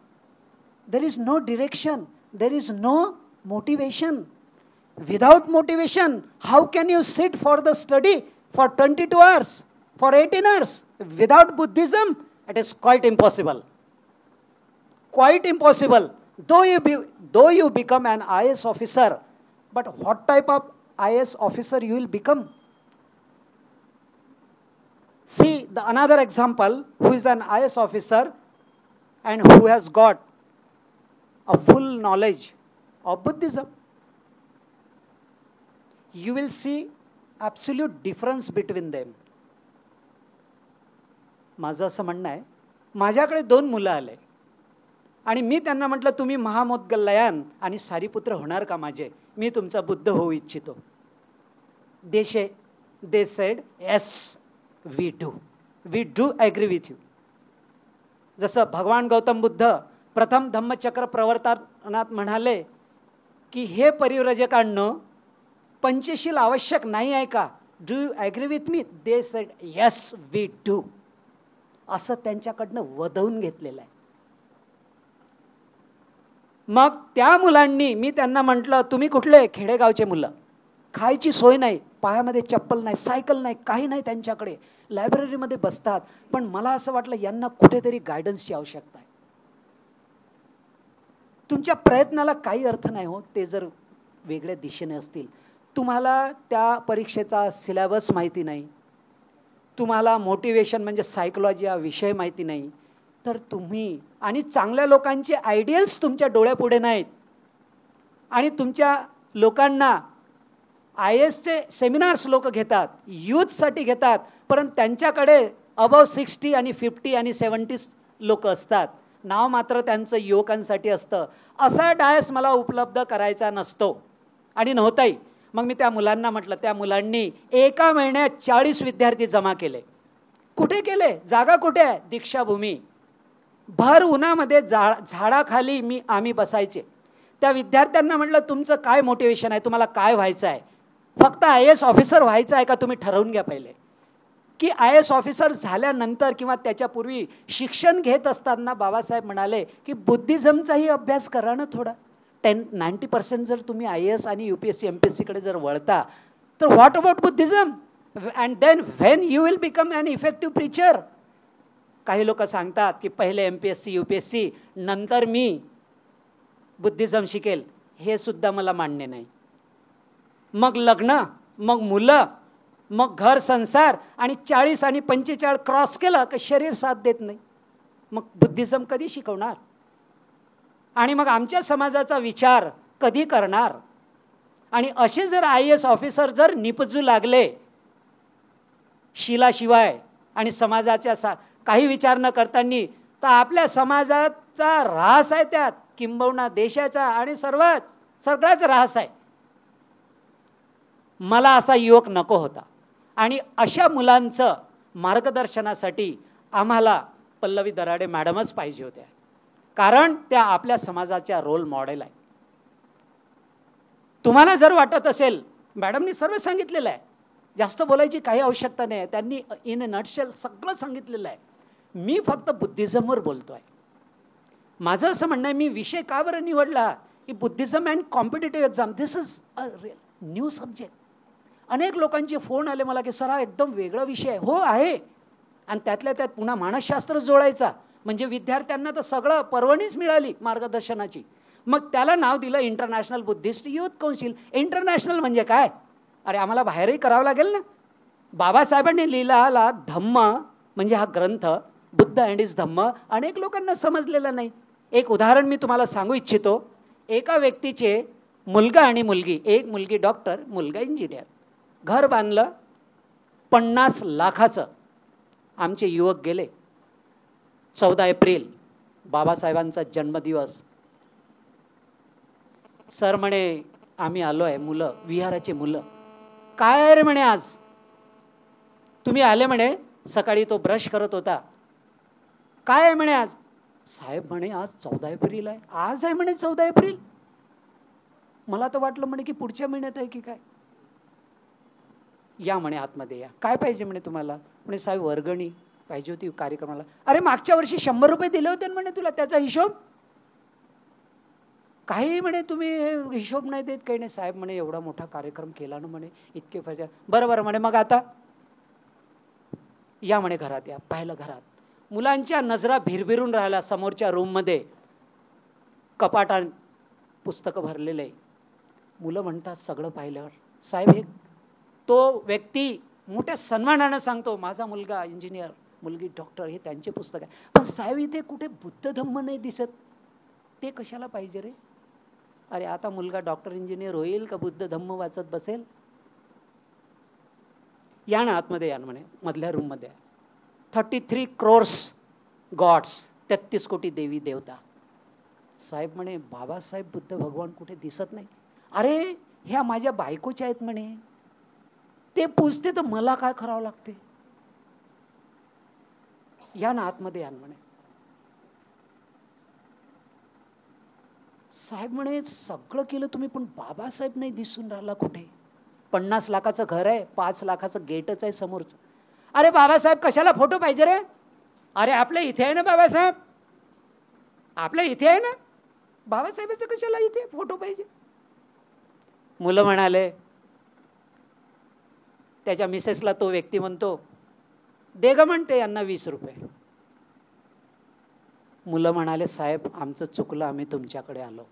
There is no direction, there is no motivation. Without motivation, how can you sit for the study for 22 hours, for 18 hours? Without Buddhism, it is quite impossible quite impossible. Though you, be, though you become an IS officer, but what type of IS officer you will become? See the another example who is an IS officer and who has got a full knowledge of Buddhism. You will see absolute difference between them. माझं असं म्हणणं आहे माझ्याकडे दोन मुलं आले आणि मी त्यांना म्हटलं तुम्ही महामोद्गल्लयान आणि सारीपुत्र होणार का माझे मी तुमचा बुद्ध होऊ इच्छितो देशे they said yes we do we do agree with you जसं भगवान गौतम बुद्ध प्रथम धम्मचक्र प्रवर्तनात म्हणाले की हे परिव्रजकांनो पंचशील आवश्यक नाही आहे का do you agree with me they said yes we do असं त्यांच्याकडनं वधवून घेतलेलं आहे मग त्या मुलांनी मी त्यांना म्हटलं तुम्ही कुठले खेडेगावचे मुलं खायची सोय नाही पायामध्ये चप्पल नाही सायकल नाही काही नाही त्यांच्याकडे लायब्ररीमध्ये बसतात पण मला असं वाटलं यांना कुठेतरी गायडन्सची आवश्यकता आहे तुमच्या प्रयत्नाला काही अर्थ नाही हो ते जर वेगळ्या दिशेने असतील तुम्हाला त्या परीक्षेचा सिलेबस माहिती नाही तुम्हाला मोटिवेशन म्हणजे सायकोलॉजी हा विषय माहिती नाही तर तुम्ही आणि चांगल्या लोकांचे आयडियल्स तुमच्या डोळ्यापुढे नाहीत आणि तुमच्या लोकांना आय एसचे सेमिनार्स लोक घेतात यूथसाठी घेतात पण त्यांच्याकडे अबव सिक्स्टी आणि फिफ्टी आणि सेवन्टीज लोक असतात नाव मात्र त्यांचं युवकांसाठी असतं असा डायस मला उपलब्ध करायचा नसतो आणि नव्हताही मग मी त्या मुलांना म्हटलं त्या मुलांनी एका महिन्यात चाळीस विद्यार्थी जमा केले कुठे केले जागा कुठे आहे दीक्षाभूमी भर उन्हामध्ये जा झाडाखाली मी आम्ही बसायचे त्या विद्यार्थ्यांना म्हटलं तुमचं काय मोटिवेशन आहे तुम्हाला काय व्हायचं आहे फक्त आय एस ऑफिसर व्हायचं आहे का तुम्ही ठरवून घ्या पहिले की आय एस ऑफिसर झाल्यानंतर किंवा त्याच्यापूर्वी शिक्षण घेत असताना बाबासाहेब म्हणाले की बुद्धिझमचाही अभ्यास करा ना थोडा टेन नाईन्टी पर्सेंट जर तुम्ही आय एस आणि U P S C M P S सीकडे जर वळता तर what about Buddhism and then when you will become an effective preacher काही लोक सांगतात की पहिले M P S C U P S C नंतर मी बुद्धिझम शिकेल हे सुद्धा मला मान्य नाही मग लग्न मग मुलं मग घर संसार आणि चाळीस आणि पंचेचाळ क्रॉस केलं की शरीर साथ देत नाही मग बुद्धिझम कधी शिकवणार आणि मग आमच्या समाजाचा विचार कधी करणार आणि असे जर आय एस ऑफिसर जर निपजू लागले शिलाशिवाय आणि समाजाच्या सा काही विचार न करतानी तर आपल्या समाजाचा राहस आहे त्यात किंबहुना देशाचा आणि सर्वच सगळाच राहस आहे मला असा युवक नको होता आणि अशा मुलांचं मार्गदर्शनासाठी आम्हाला पल्लवी दराडे मॅडमच पाहिजे होत्या कारण त्या आपल्या समाजाच्या रोल मॉडेल आहे तुम्हाला जर वाटत असेल मॅडमनी सर्व सांगितलेलं आहे जास्त बोलायची काही आवश्यकता नाही त्यांनी इन नटशेल सगळं सांगितलेलं आहे मी फक्त बुद्धिझमवर बोलतो आहे माझं असं म्हणणं आहे मी विषय का बरं निवडला की Buddhism and competitive exam this is a new subject अनेक लोकांचे फोन आले मला की सर हा एकदम वेगळा विषय आहे हो आहे आणि त्यातल्या त्यात पुन्हा मानसशास्त्र जोडायचा म्हणजे विद्यार्थ्यांना तर सगळं परवणीच मिळाली मार्गदर्शनाची मग त्याला नाव दिलं International Buddhist Youth Council international म्हणजे काय अरे आम्हाला बाहेरही करावं लागेल ना बाबासाहेबांनी लिहिला धम्म म्हणजे हा ग्रंथ बुद्ध अँड इज धम्म अनेक लोकांना समजलेलं नाही एक उदाहरण मी तुम्हाला सांगू इच्छितो एका व्यक्तीचे मुलगा आणि मुलगी एक मुलगी डॉक्टर मुलगा इंजिनियर घर बांधलं पन्नास लाखाचं आमचे युवक गेले चौदा एप्रिल बाबासाहेबांचा जन्मदिवस सर म्हणे आम्ही आलो आहे मुलं विहाराचे मुलं काय रे म्हणे आज तुम्ही आले म्हणे सकाळी तो ब्रश करत होता काय आहे म्हणे आज साहेब म्हणे आज चौदा एप्रिल आहे आज आहे म्हणे चौदा एप्रिल मला तर वाटलं म्हणे की पुढच्या महिन्यात आहे की काय या म्हणे आतमध्ये या काय पाहिजे म्हणे तुम्हाला म्हणे साहेब वर्गणी पाहिजे होती कार्यक्रमाला अरे मागच्या वर्षी शंभर रुपये दिले होते म्हणे तुला त्याचा हिशोब काही म्हणे तुम्ही हिशोब नाही देत काही नाही साहेब म्हणे एवढा मोठा कार्यक्रम केला ना म्हणे इतके फायदे बरं बरं म्हणे मग आता या म्हणे घरात या पाहिलं घरात मुलांच्या नजरा भिरभिरून राहिल्या समोरच्या रूममध्ये कपाटान पुस्तकं भरलेले मुलं म्हणतात सगळं पाहिल्यावर साहेब हे तो व्यक्ती मोठ्या सन्मानानं सांगतो माझा मुलगा इंजिनियर मुलगी डॉक्टर हे त्यांचे पुस्तक आहे पण साहेब इथे कुठे बुद्ध धम्म नाही दिसत ते कशाला पाहिजे रे अरे आता मुलगा डॉक्टर इंजिनियर होईल का बुद्ध धम्म वाचत बसेल या ना आतमध्ये या म्हणे मधल्या रूममध्ये थर्टी थ्री क्रोर्स गॉड्स तेहतीस कोटी देवी देवता साहेब म्हणे बाबासाहेब बुद्ध भगवान कुठे दिसत नाही अरे ह्या माझ्या बायकोच्या आहेत म्हणे ते पूजते तर मला काय करावं लागते या ना आतमध्ये या म्हणे साहेब म्हणे सगळं केलं तुम्ही पण बाबासाहेब नाही दिसून राहिला कुठे पन्नास लाखाचं घर आहे पाच लाखाचं गेटच आहे समोरचं अरे बाबासाहेब कशाला फोटो पाहिजे रे अरे आपल्या इथे आहे ना बाबासाहेब आपल्या इथे आहे ना बाबासाहेबाचं कशाला इथे फोटो पाहिजे मुलं म्हणाले त्याच्या मिसेसला तो व्यक्ती म्हणतो दे ग म्हणते यांना वीस रुपये मुलं म्हणाले साहेब आमचं चुकलं आम्ही तुमच्याकडे आलो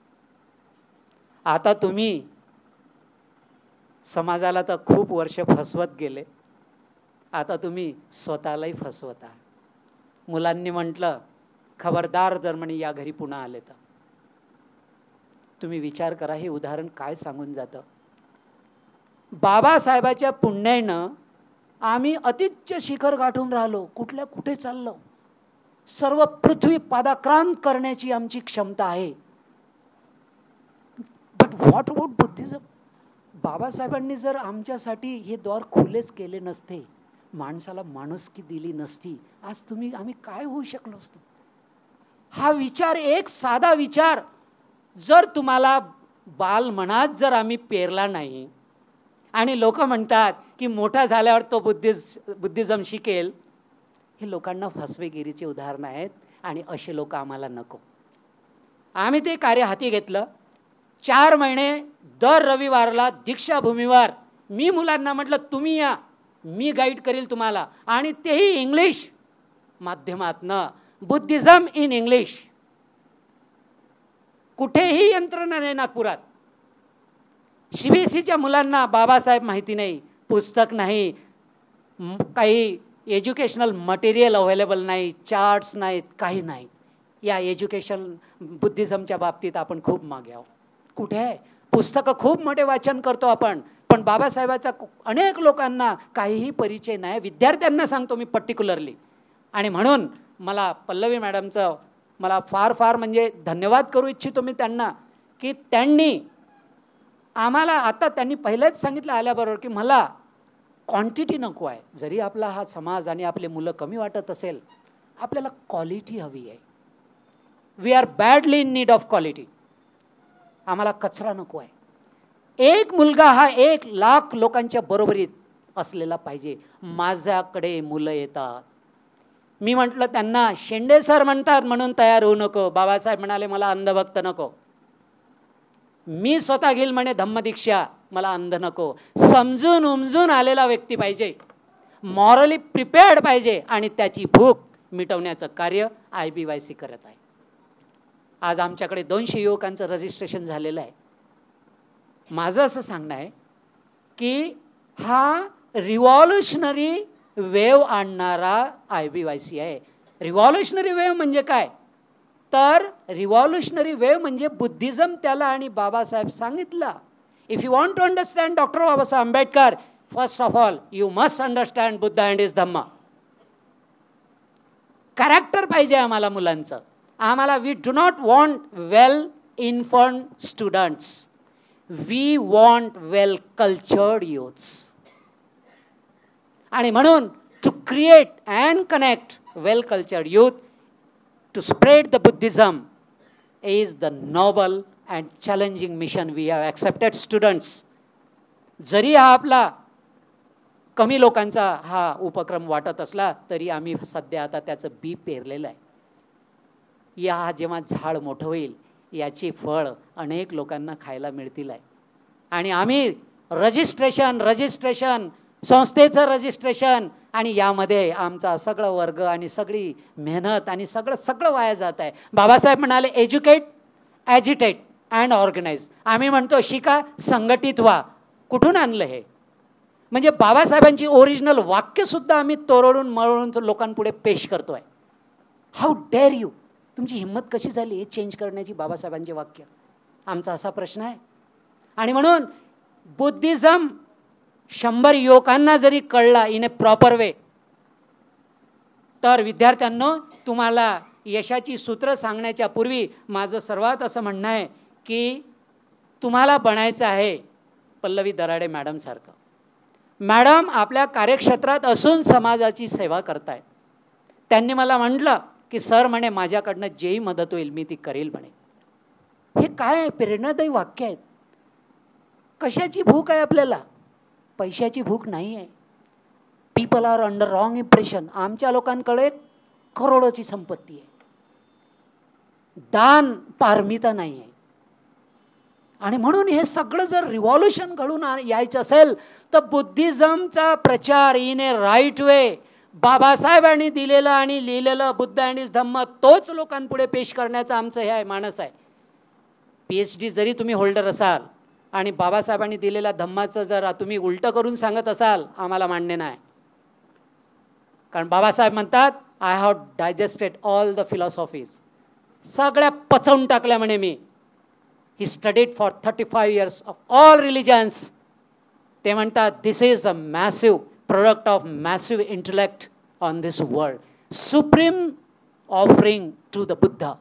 आता तुम्ही समाजाला तर खूप वर्ष फसवत गेले आता तुम्ही स्वतःलाही फसवता मुलांनी म्हटलं खबरदार जर म्हणे या घरी पुन्हा आले तर तुम्ही विचार करा हे उदाहरण काय सांगून जातं बाबासाहेबाच्या पुण्यानं आम्ही अतिच्य शिखर गाठून राहिलो कुठल्या कुठे चाललो सर्व पृथ्वी पादाक्रांत करण्याची आमची क्षमता आहे बट व्हॉट अबाउट बुद्धिझम बाबासाहेबांनी जर आमच्यासाठी हे द्वार खुलेच केले नसते माणसाला माणुसकी दिली नसती आज तुम्ही आम्ही काय होऊ शकलो असतो हा विचार एक साधा विचार जर तुम्हाला बालमनात जर आम्ही पेरला नाही आणि लोक म्हणतात की मोठा झाल्यावर तो बुद्धिज बुद्धिजम शिकेल हे लोकांना फसवेगिरीचे उदाहरणं आहेत आणि असे लोक आम्हाला नको आम्ही ते कार्य हाती घेतलं चार महिने दर रविवारला दीक्षाभूमीवर मी मुलांना म्हटलं तुम्ही या मी गाईड करेल तुम्हाला आणि तेही इंग्लिश माध्यमातनं बुद्धिझम इन इंग्लिश कुठेही यंत्रणा नाही नागपुरात सी बी मुलांना बाबासाहेब माहिती नाही पुस्तक नाही काही एज्युकेशनल मटेरियल अवेलेबल नाही चार्ट्स नाहीत काही नाही या एज्युकेशन बुद्धिझमच्या बाबतीत आपण खूप मागे आहोत कुठे आहे पुस्तकं खूप मोठे वाचन करतो आपण पण बाबासाहेबाचा अनेक लोकांना काहीही परिचय नाही विद्यार्थ्यांना सांगतो मी पर्टिक्युलरली आणि म्हणून मला पल्लवी मॅडमचं मला फार फार म्हणजे धन्यवाद करू इच्छितो मी त्यांना की त्यांनी आम्हाला आता त्यांनी पहिलेच सांगितलं आल्याबरोबर की मला क्वांटिटी नको आहे जरी आपला हा समाज आणि आपले मुलं कमी वाटत असेल आपल्याला क्वालिटी हवी आहे we are badly in need of quality आम्हाला कचरा नको आहे एक मुलगा हा एक लाख लोकांच्या बरोबरीत असलेला पाहिजे माझ्याकडे मुलं येतात मी म्हटलं त्यांना शेंडे सर म्हणतात म्हणून तयार होऊ नको बाबासाहेब म्हणाले मला अंधभक्त नको मी स्वतः घेईल म्हणे धम्मदीक्षा मला अंध नको समजून उमजून आलेला व्यक्ती पाहिजे मॉरली प्रिपेअर्ड पाहिजे आणि त्याची भूक मिटवण्याचं कार्य आय बी वाय सी करत आहे आज आमच्याकडे दोनशे युवकांचं रजिस्ट्रेशन झालेलं आहे माझं असं सांगणं आहे की हा रिव्हॉल्युशनरी वेव आणणारा आय बी वाय सी आहे रिव्हॉल्युशनरी वेव म्हणजे काय तर रिव्हॉल्युशनरी वेव म्हणजे बुद्धिझम त्याला आणि बाबासाहेब सांगितलं if you want to understand doctor Babasaheb Ambedkar first of all you must understand Buddha and his Dhamma character पाहिजे आम्हाला मुलांचं आम्हाला we do not want well inform students we want well cultured youths आणि म्हणून to create and connect well cultured youth to spread the Buddhism is the noble and challenging mission we have accepted students जरी हा आपला कमी लोकांचा हा उपक्रम वाटत असला तरी आम्ही सध्या आता त्याचं बी पेरलेलं आहे या जेव्हा झाड मोठं होईल याची फळ अनेक लोकांना खायला मिळतील आहे आणि आम्ही रजिस्ट्रेशन रजिस्ट्रेशन संस्थेचं रजिस्ट्रेशन आणि यामध्ये आमचा सगळं वर्ग आणि सगळी मेहनत आणि सगळं सगळं वाया जात आहे बाबासाहेब म्हणाले एज्युकेट ॲजिटेट अँड ऑर्गनाईज आम्ही म्हणतो शिका संघटित व्हा कुठून आणलं हे म्हणजे बाबासाहेबांची ओरिजिनल वाक्यसुद्धा आम्ही तोरडून मळून लोकांपुढे पेश करतो आहे हाऊ डेअर यू तुमची हिंमत कशी झाली हे चेंज करण्याची बाबासाहेबांचे वाक्य आमचा असा प्रश्न आहे आणि म्हणून बुद्धिझम शंभर युवकांना जरी कळला इन ए प्रॉपर वे तर विद्यार्थ्यांनो तुम्हाला यशाची सूत्र सांगण्याच्या पूर्वी माझं सर्वात असं म्हणणं आहे की तुम्हाला बनायचं आहे पल्लवी दराडे मॅडमसारखं मॅडम आपल्या कार्यक्षेत्रात असून समाजाची सेवा करतायत त्यांनी मला म्हटलं की सर म्हणे माझ्याकडनं जेही मदत होईल मी ती करेल म्हणे हे काय प्रेरणादायी वाक्य आहेत कशाची भूक आहे आपल्याला पैशाची भूक नाही आहे people are under wrong impression आमच्या लोकांकडे करोडोची संपत्ती आहे दान पारमिता नाही आहे आणि म्हणून हे सगळं जर रिव्हॉल्युशन घडून यायचं असेल तर बुद्धिझमचा प्रचार इन ए राईट वे बाबासाहेबांनी दिलेलं आणि लिहिलेलं बुद्ध आणि धम्म तोच लोकांपुढे पेश करण्याचं आमचं हे आहे मानस आहे पी एच डी जरी तुम्ही होल्डर असाल आणि बाबासाहेबांनी दिलेल्या धम्माचं जर तुम्ही उलटं करून सांगत असाल आम्हाला मान्य नाही कारण बाबासाहेब म्हणतात I have digested all the philosophies सगळ्या पचवून टाकल्या म्हणे मी he studied for thirty five years of all religions ते म्हणतात this is a massive product of massive intellect on this world. Supreme offering to the Buddha.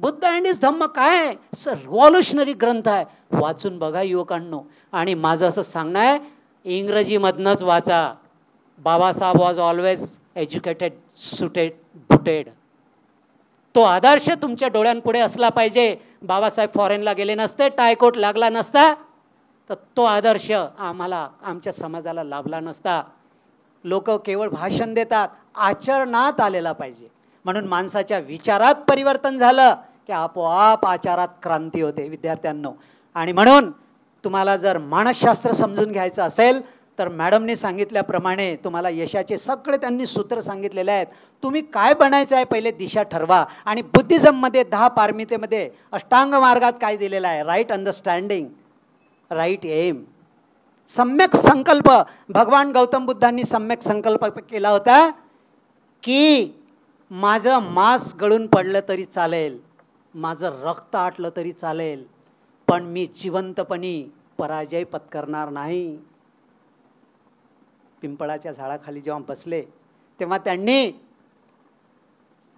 Buddha and his Dhamma काय आहे revolutionary ग्रंथ आहे वाचून बघा युवकांनो आणि माझं असं सांगणं आहे इंग्रजीमधनंच वाचा Babasaheb was always educated suited booted तो आदर्श तुमच्या डोळ्यांपुढे असला पाहिजे बाबासाहेब फॉरेनला गेले नसते टायकोट लागला नसता तर तो आदर्श आम्हाला आमच्या समाजाला लाभला नसता लोक केवळ भाषण देतात आचरणात आलेला पाहिजे म्हणून माणसाच्या विचारात परिवर्तन झालं की आपोआप आचारात क्रांती होते विद्यार्थ्यांनो आणि म्हणून तुम्हाला जर मानसशास्त्र समजून घ्यायचं असेल तर मॅडमने सांगितल्याप्रमाणे तुम्हाला यशाचे सगळे त्यांनी सूत्र सांगितलेले आहेत तुम्ही काय बनायचं आहे पहिले दिशा ठरवा आणि बुद्धिझममध्ये दहा पारमितेमध्ये अष्टांग मार्गात काय दिलेलं आहे राईट अंडरस्टँडिंग राईट एम सम्यक संकल्प भगवान गौतम बुद्धांनी सम्यक संकल्प केला होता की माझं मांस गळून पडलं तरी चालेल माझं रक्त आटलं तरी चालेल पण मी जिवंतपणी पराजय पत्करणार नाही पिंपळाच्या झाडाखाली जेव्हा बसले तेव्हा त्यांनी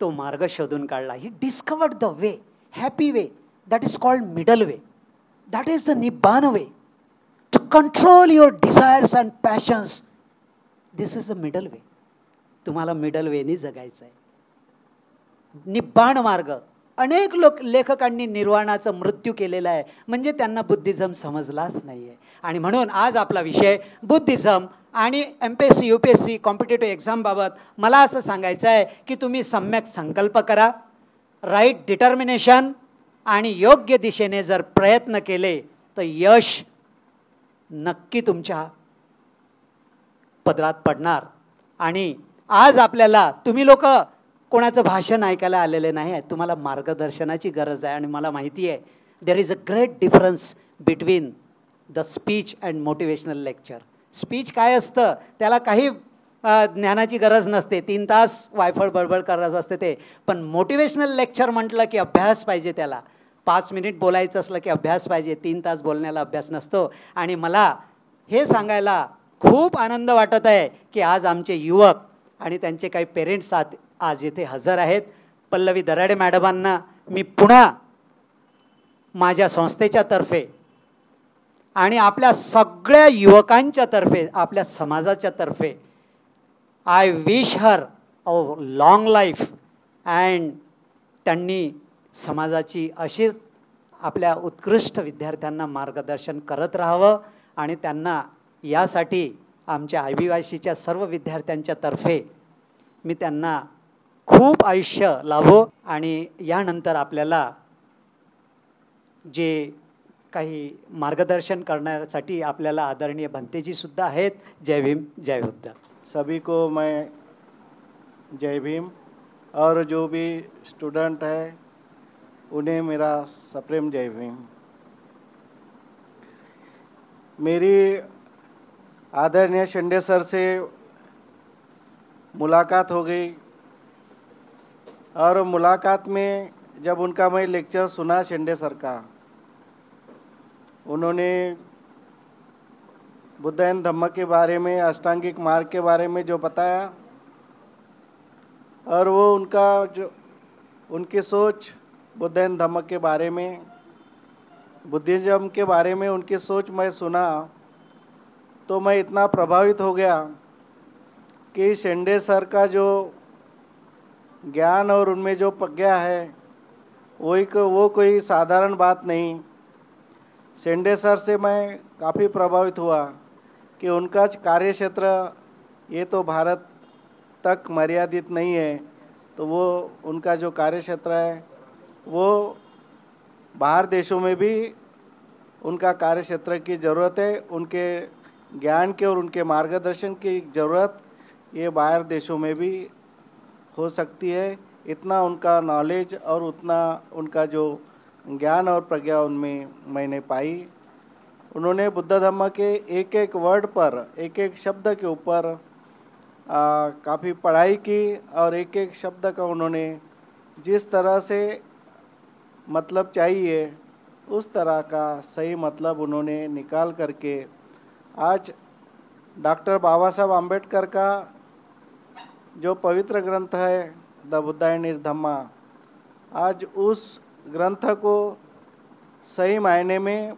तो मार्ग शोधून काढला he discovered the way happy way that is called middle way that is the Nibbana way control your desires and passions. This is the middle way. तुम्हाला मिडल वेने जगायचं आहे निब्बाण मार्ग अनेक लोक लेखकांनी निर्वाणाचं मृत्यू केलेला आहे म्हणजे त्यांना बुद्धिझम समजलाच नाही आहे आणि म्हणून आज आपला विषय बुद्धिझम आणि M P S C U P S C competitive एक्झामबाबत मला असं सांगायचं आहे की तुम्ही सम्यक संकल्प करा राईट डिटर्मिनेशन आणि योग्य दिशेने जर प्रयत्न केले तर यश नक्की तुमच्या पदरात पडणार आणि आज आपल्याला तुम्ही लोक कोणाचं भाषण ऐकायला आलेले नाही आहे तुम्हाला मार्गदर्शनाची गरज आहे आणि मला माहिती आहे there is a great difference between the speech and motivational lecture speech काय असतं त्याला काही ज्ञानाची गरज नसते तीन तास वायफळ बडबड करायचं असते ते पण मोटिवेशनल लेक्चर म्हटलं की अभ्यास पाहिजे त्याला पाच मिनिट बोलायचं असलं की अभ्यास पाहिजे तीन तास बोलण्याला अभ्यास नसतो आणि मला हे सांगायला खूप आनंद वाटत आहे की आज आमचे युवक आणि त्यांचे काही पेरेंट्स आत आज येथे हजर आहेत पल्लवी दराडे मॅडमांना मी पुन्हा माझ्या संस्थेच्या तर्फे आणि आपल्या सगळ्या युवकांच्या तर्फे आपल्या समाजाच्या तर्फे I wish her a long life and त्यांनी समाजाची अशीच आपल्या उत्कृष्ट विद्यार्थ्यांना मार्गदर्शन करत राहावं आणि त्यांना यासाठी आमच्या आदिवासीच्या सर्व विद्यार्थ्यांच्या तर्फे मी त्यांना खूप आयुष्य लाभो आणि यानंतर आपल्याला जे काही मार्गदर्शन करण्यासाठी आपल्याला आदरणीय भंतेजी सुद्धा आहेत जय भीम जय बुद्ध सभी को मैं जय भीम और जो भी स्टुडंट है उन्हें मेरा सप्रेम जय भीम मेरी आदरणीय शिंडे सर से मुलाकात हो गई और मुलाकात में जब उनका मैं लेक्चर सुना शिंडे सर का उन्होंने बुद्ध धम्म के बारे में अष्टांगिक मार्ग के बारे में जो बताया और वो उनका जो उनकी सोच बुद्धन धम्म के बारे में बुद्धिज़्म के बारे में उनकी सोच मैं सुना तो मैं इतना प्रभावित हो गया कि शेंडे सर का जो ज्ञान और उनमें जो प्रज्ञा है वो एक वो कोई साधारण बात नहीं शेंडे सर से मैं काफ़ी प्रभावित हुआ कि उनका कार्य क्षेत्र ये तो भारत तक मर्यादित नहीं है तो वो उनका जो कार्य क्षेत्र है वो बाहर देशों में भी उनका कार्य क्षेत्र की ज़रूरत है उनके ज्ञान के और उनके मार्गदर्शन की ज़रूरत ये बाहर देशों में भी हो सकती है इतना उनका नॉलेज और उतना उनका जो ज्ञान और प्रज्ञा उनमें मैंने पाई उन्होंने बुद्ध धर्म के एक एक वर्ड पर एक एक शब्द के ऊपर काफ़ी पढ़ाई की और एक एक शब्द का उन्होंने जिस तरह से मतलब चाहिए उस तरह का सही मतलब उन्होंने निकाल करके आज डॉक्टर बाबा साहब आम्बेडकर का जो पवित्र ग्रंथ है द बुद्धायन इज धम्मा आज उस ग्रंथ को सही मायने में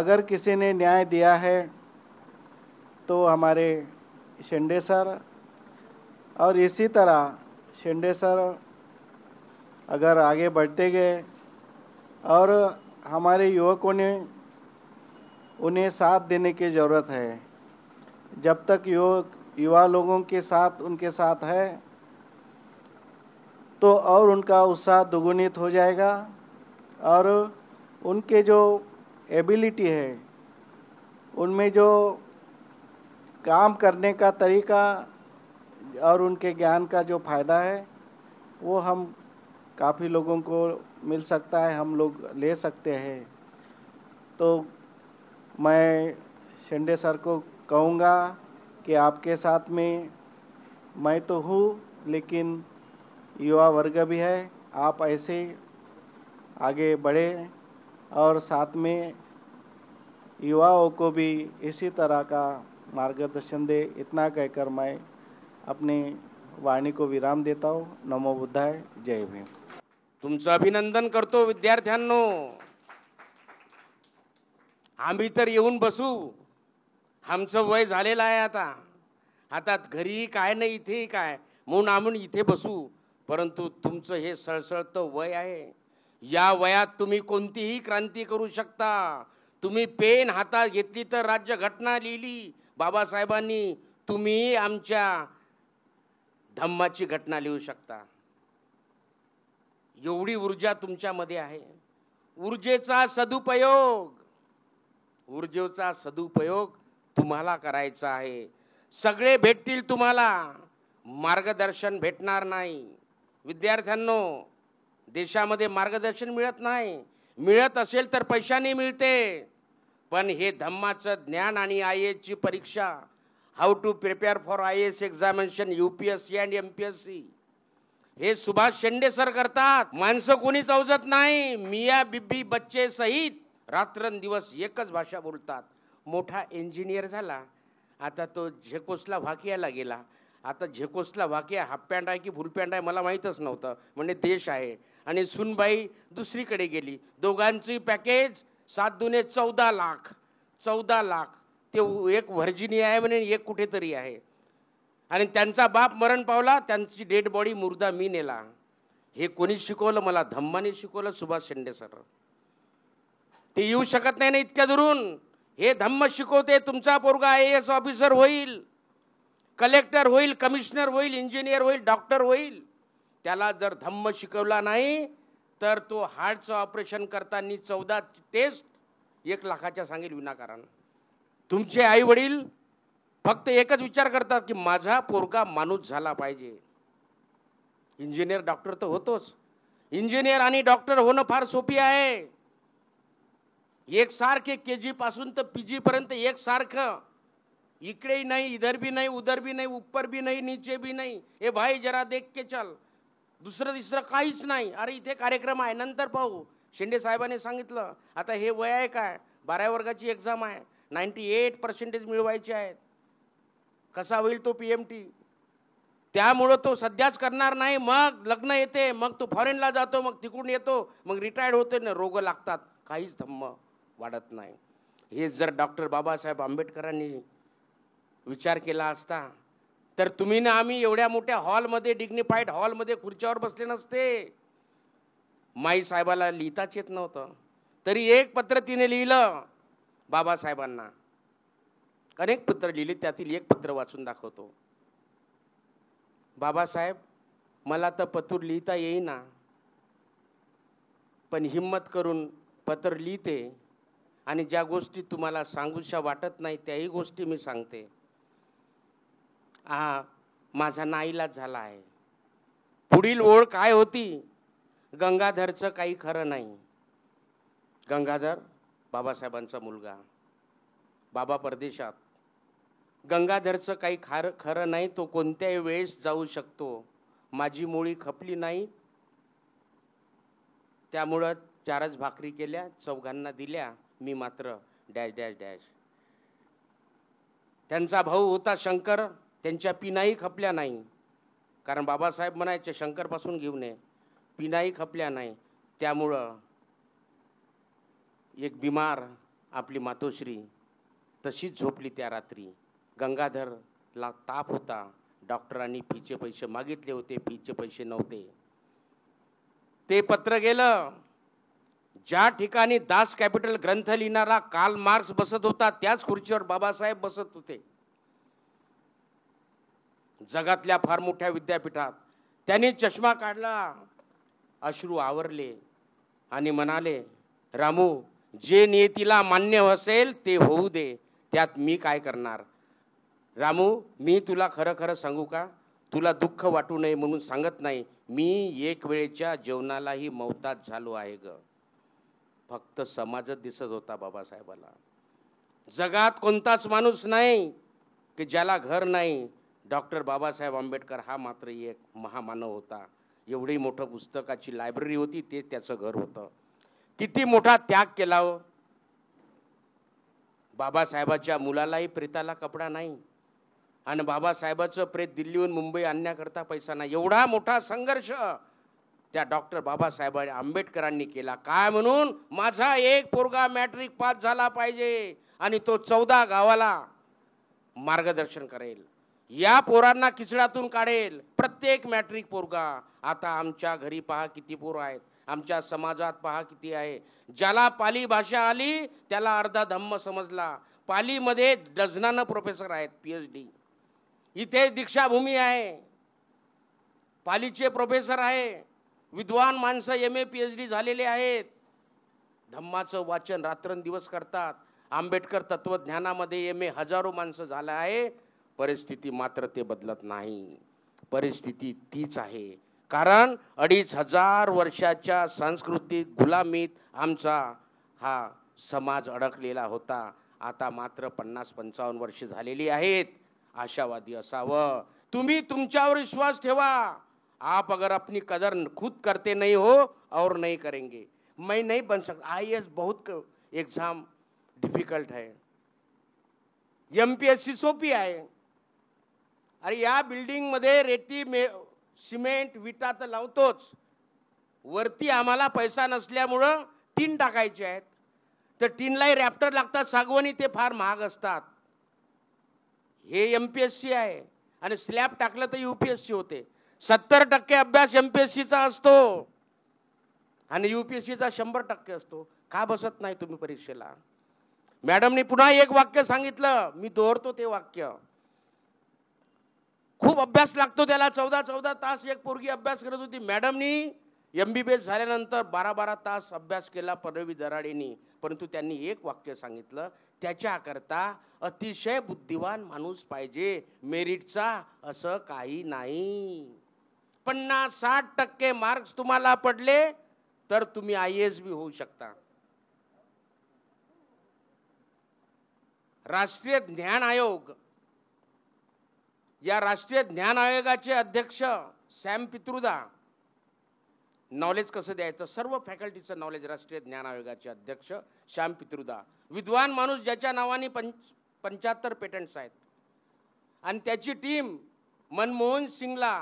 अगर किसी ने न्याय दिया है तो हमारे शेंडे सर और इसी तरह शेंडे सर अगर आगे बढ़ते गए और हमारे युवकों ने उन्हें साथ देने की ज़रूरत है जब तक युवक युवा लोगों के साथ उनके साथ है तो और उनका उत्साह दुगुनित हो जाएगा और उनके जो एबिलिटी है उनमें जो काम करने का तरीका और उनके ज्ञान का जो फायदा है वो हम काफ़ी लोगों को मिल सकता है हम लोग ले सकते हैं तो मैं शिंडे सर को कहूँगा कि आपके साथ में मैं तो हूँ लेकिन युवा वर्ग भी है आप ऐसे आगे बढ़े और साथ में युवाओं को भी इसी तरह का मार्गदर्शन दे इतना कहकर मैं अपनी वाणी को विराम देता हूँ नमो बुद्धाय जय भीम तुमचं अभिनंदन करतो विद्यार्थ्यांनो आम्ही तर येऊन बसू आमचं वय झालेलं आहे आता आता घरी काय नाही इथेही काय म्हणून आम्ही इथे बसू परंतु तुमचं हे सळसळतं वय आहे या वयात तुम्ही कोणतीही क्रांती करू शकता तुम्ही पेन हातात घेतली तर राज्य घटना लिहिली बाबासाहेबांनी तुम्ही आमच्या धम्माची घटना लिहू शकता एवढी ऊर्जा तुमच्यामध्ये आहे ऊर्जेचा सदुपयोग ऊर्जेचा सदुपयोग तुम्हाला करायचा आहे सगळे भेटतील तुम्हाला मार्गदर्शन भेटणार नाही विद्यार्थ्यांनो देशामध्ये मार्गदर्शन मिळत नाही मिळत असेल तर पैशाने मिळते पण हे धम्माचं ज्ञान आणि आय एची परीक्षा how to prepare for I S examination U P S C and M P S C हे सुभाष शेंडे सर करतात माणसं कोणी चौजत नाही मिया बिबी बच्चे सहित रात्रंदिवस एकच भाषा बोलतात मोठा इंजिनियर झाला आता तो झेकोसला वाकियाला गेला आता झेकोसला वाकिया हाफ पॅन्ट आहे की फुल पॅन्ट आहे मला माहीतच नव्हतं म्हणजे देश आहे आणि सुनबाई दुसरीकडे गेली दोघांची पॅकेज सात दुने चौदा लाख चौदा लाख ते एक व्हर्जिनिया आहे म्हणजे एक कुठेतरी आहे आणि त्यांचा बाप मरण पावला त्यांची डेड बॉडी मुर्दा मी नेला हे कोणी शिकवलं मला धम्माने शिकवलं सुभाष शेंडे सर ते येऊ शकत नाही ना इतक्या दुरून हे धम्म शिकवते तुमचा पोरगा आय ए एस ऑफिसर होईल कलेक्टर होईल कमिशनर होईल इंजिनियर होईल डॉक्टर होईल त्याला जर धम्म शिकवला नाही तर तो हार्टचं ऑपरेशन करताना चौदा टेस्ट एक लाखाच्या सांगेल विनाकारण तुमचे आई वडील फक्त एकच विचार करतात की माझा पोरगा माणूस झाला पाहिजे इंजिनियर डॉक्टर तर होतोच इंजिनियर आणि डॉक्टर होणं फार सोपी आहे एकसारखे के जी पासून तर पी जीपर्यंत एकसारखं इकडेही नाही इधर भी नाही उधर भी नाही उपर भी नाही नीचे भी नाही हे भाई जरा देख के चल दुसरं तिसरं काहीच नाही अरे इथे कार्यक्रम आहे नंतर पाहू शिंदे साहेबांनी सांगितलं आता हे वय आहे काय बाराव्या वर्गाची एक्झाम आहे नाईन्टी एट पर्सेंटेज मिळवायचे आहेत कसा होईल तो पी एम टी त्यामुळं तो सध्याच करणार नाही मग लग्न येते मग तो फॉरेनला जातो मग तिकडून येतो मग रिटायर्ड होते ना रोग लागतात काहीच धम्म वाढत नाही हेच जर डॉक्टर बाबासाहेब आंबेडकरांनी विचार केला असता तर तुम्ही ना आम्ही एवढ्या मोठ्या हॉलमध्ये डिग्निफाईड हॉलमध्ये खुर्च्यावर बसले नसते माई साहेबाला लिहिताच येत नव्हतं तरी एक पत्र तिने लिहिलं बाबासाहेबांना अनेक पत्र लिहिले त्यातील एक पत्र वाचून दाखवतो बाबासाहेब मला तर पत्र लिहिता येईना पण हिंमत करून पत्र लिहिते आणि ज्या गोष्टी तुम्हाला सांगूशा वाटत नाही त्याही गोष्टी मी सांगते हा माझा नाईलाच झाला आहे पुढील ओळ काय होती गंगाधरचं काही खरं नाही गंगाधर बाबासाहेबांचा मुलगा बाबा परदेशात गंगाधरचं काही खार खरं नाही तो कोणत्याही वेळेस जाऊ शकतो माझी मोळी खपली नाही त्यामुळं चारच भाकरी केल्या चौघांना दिल्या मी मात्र डॅश डॅश डॅश त्यांचा भाऊ होता शंकर त्यांच्या पिनाही खपल्या नाही कारण बाबासाहेब म्हणायचे शंकरपासून घेऊ नये पिनाही खपल्या नाही त्यामुळं एक बिमार आपली मातोश्री तशीच झोपली त्या रात्री गंगाधरला ताप होता डॉक्टरांनी फीचे पैसे मागितले होते फीचे पैसे नव्हते ते पत्र गेलं ज्या ठिकाणी दास कॅपिटल ग्रंथ लिहिणारा काल मार्क्स बसत होता त्याच खुर्चीवर बाबासाहेब बसत होते जगातल्या फार मोठ्या विद्यापीठात त्यांनी चष्मा काढला अश्रू आवरले आणि म्हणाले रामू जे नियतीला मान्य असेल ते होऊ दे त्यात मी काय करणार रामू मी तुला खरं खरं सांगू का तुला दुःख वाटू नये म्हणून सांगत नाही मी एक वेळेच्या जेवणालाही मौताज झालो आहे ग फक्त समाजच दिसत होता बाबासाहेबाला जगात कोणताच माणूस नाही की ज्याला घर नाही डॉक्टर बाबासाहेब आंबेडकर हा मात्र एक महामानव होता एवढी मोठं पुस्तकाची लायब्ररी होती ते त्याचं घर होतं किती मोठा त्याग केला हो बाबासाहेबाच्या मुलालाही प्रिताला कपडा नाही आणि बाबासाहेबाचं प्रेत दिल्लीहून मुंबई आणण्याकरता पैसा नाही एवढा मोठा संघर्ष त्या डॉक्टर बाबासाहेब आंबेडकरांनी केला काय म्हणून माझा एक पोरगा मॅट्रिक पास झाला पाहिजे आणि तो चौदा गावाला मार्गदर्शन करेल या पोरांना किचडातून काढेल प्रत्येक मॅट्रिक पोरगा आता आमच्या घरी पहा किती पोरं आहेत आमच्या समाजात पहा किती आहे ज्याला पाली भाषा आली त्याला अर्धा धम्म समजला पालीमध्ये डझनानं प्रोफेसर आहेत पी एच डी इथे दीक्षाभूमी आहे पालीचे प्रोफेसर आहे विद्वान माणसं M A P H D झालेले आहेत धम्माचं वाचन रात्रंदिवस करतात आंबेडकर तत्त्वज्ञानामध्ये एम ए हजारो माणसं झालं आहे परिस्थिती मात्र ते बदलत नाही परिस्थिती तीच आहे कारण अडीच हजार वर्षाच्या सांस्कृतिक गुलामीत आमचा हा समाज अडकलेला होता आता मात्र पन्नास पंचावन्न वर्षे झालेली आहेत आशावादी असावं तुम्ही तुमच्यावर विश्वास ठेवा आप अगर अपनी कदर खुद करते नहीं हो और नहीं करेंगे मैं नहीं बन सकता आई एस बहुत एग्ज़ाम डिफिकल्ट है एम पी एस सी सोपी आहे अरे या बिल्डिंग मध्ये रेती मे सिमेंट विटा तर लावतोच वरती आम्हाला पैसा नसल्यामुळं टीन टाकायचे आहेत तर टीनलाही रॅप्टर लागतात सागवणी ते फार महाग असतात हे एम पी एस सी आहे आणि स्लॅब टाकलं तर यू होते सत्तर टक्के अभ्यास एम पी एस सीचा असतो आणि यू पी एस शंभर टक्के असतो का बसत नाही तुम्ही परीक्षेला मॅडमनी पुन्हा एक वाक्य सांगितलं मी दोहरतो ते वाक्य खूप अभ्यास लागतो त्याला चौदा चौदा तास एक पोरगी अभ्यास करत होती मॅडमनी एम बी बी एस झाल्यानंतर बारा बारा तास अभ्यास केला पदवी दराडेनी परंतु त्यांनी एक वाक्य सांगितलं त्याच्याकरता अतिशय बुद्धिवान माणूस पाहिजे मेरिटचा असं काही नाही पन्नास साठ टक्के मार्क्स तुम्हाला पडले तर तुम्ही आय एस बी होऊ शकता राष्ट्रीय ज्ञान आयोग या राष्ट्रीय ज्ञान आयोगाचे अध्यक्ष सॅम पितृदा नॉलेज कसं द्यायचं सर्व फॅकल्टीचं नॉलेज राष्ट्रीय ज्ञान आयोगाचे अध्यक्ष श्याम पितृदा विद्वान माणूस ज्याच्या नावाने पंच पंच्याहत्तर पेटंट्स आहेत आणि त्याची टीम मनमोहन सिंगला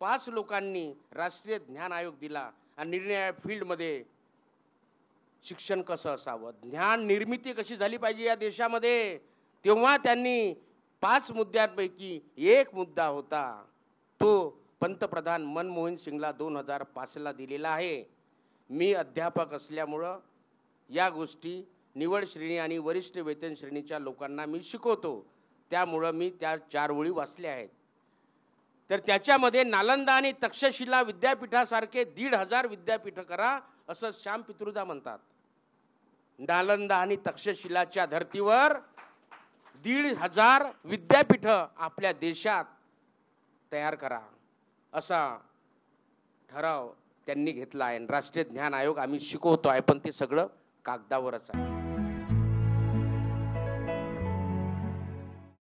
पाच लोकांनी राष्ट्रीय ज्ञान आयोग दिला आणि निर्णय फील्डमध्ये शिक्षण कसं असावं ज्ञान निर्मिती कशी झाली पाहिजे या देशामध्ये तेव्हा त्यांनी पाच मुद्द्यांपैकी एक मुद्दा होता तो पंतप्रधान मनमोहन सिंगला दोन हजार पाचला दिलेला आहे मी अध्यापक असल्यामुळं या गोष्टी निवड श्रेणी आणि वरिष्ठ वेतन श्रेणीच्या लोकांना मी शिकवतो त्यामुळं मी त्या चार ओळी वाचल्या आहेत तर त्याच्यामध्ये नालंदा आणि तक्षशिला विद्यापीठासारखे दीड हजार विद्यापीठ करा असं श्याम पितृदा म्हणतात नालंदा आणि तक्षशिलाच्या धर्तीवर दीड हजार विद्यापीठं आपल्या देशात तयार करा असा ठराव त्यांनी घेतला आहे राष्ट्रीय ज्ञान आयोग आम्ही शिकवतो आहे पण ते सगळं कागदावरच आहे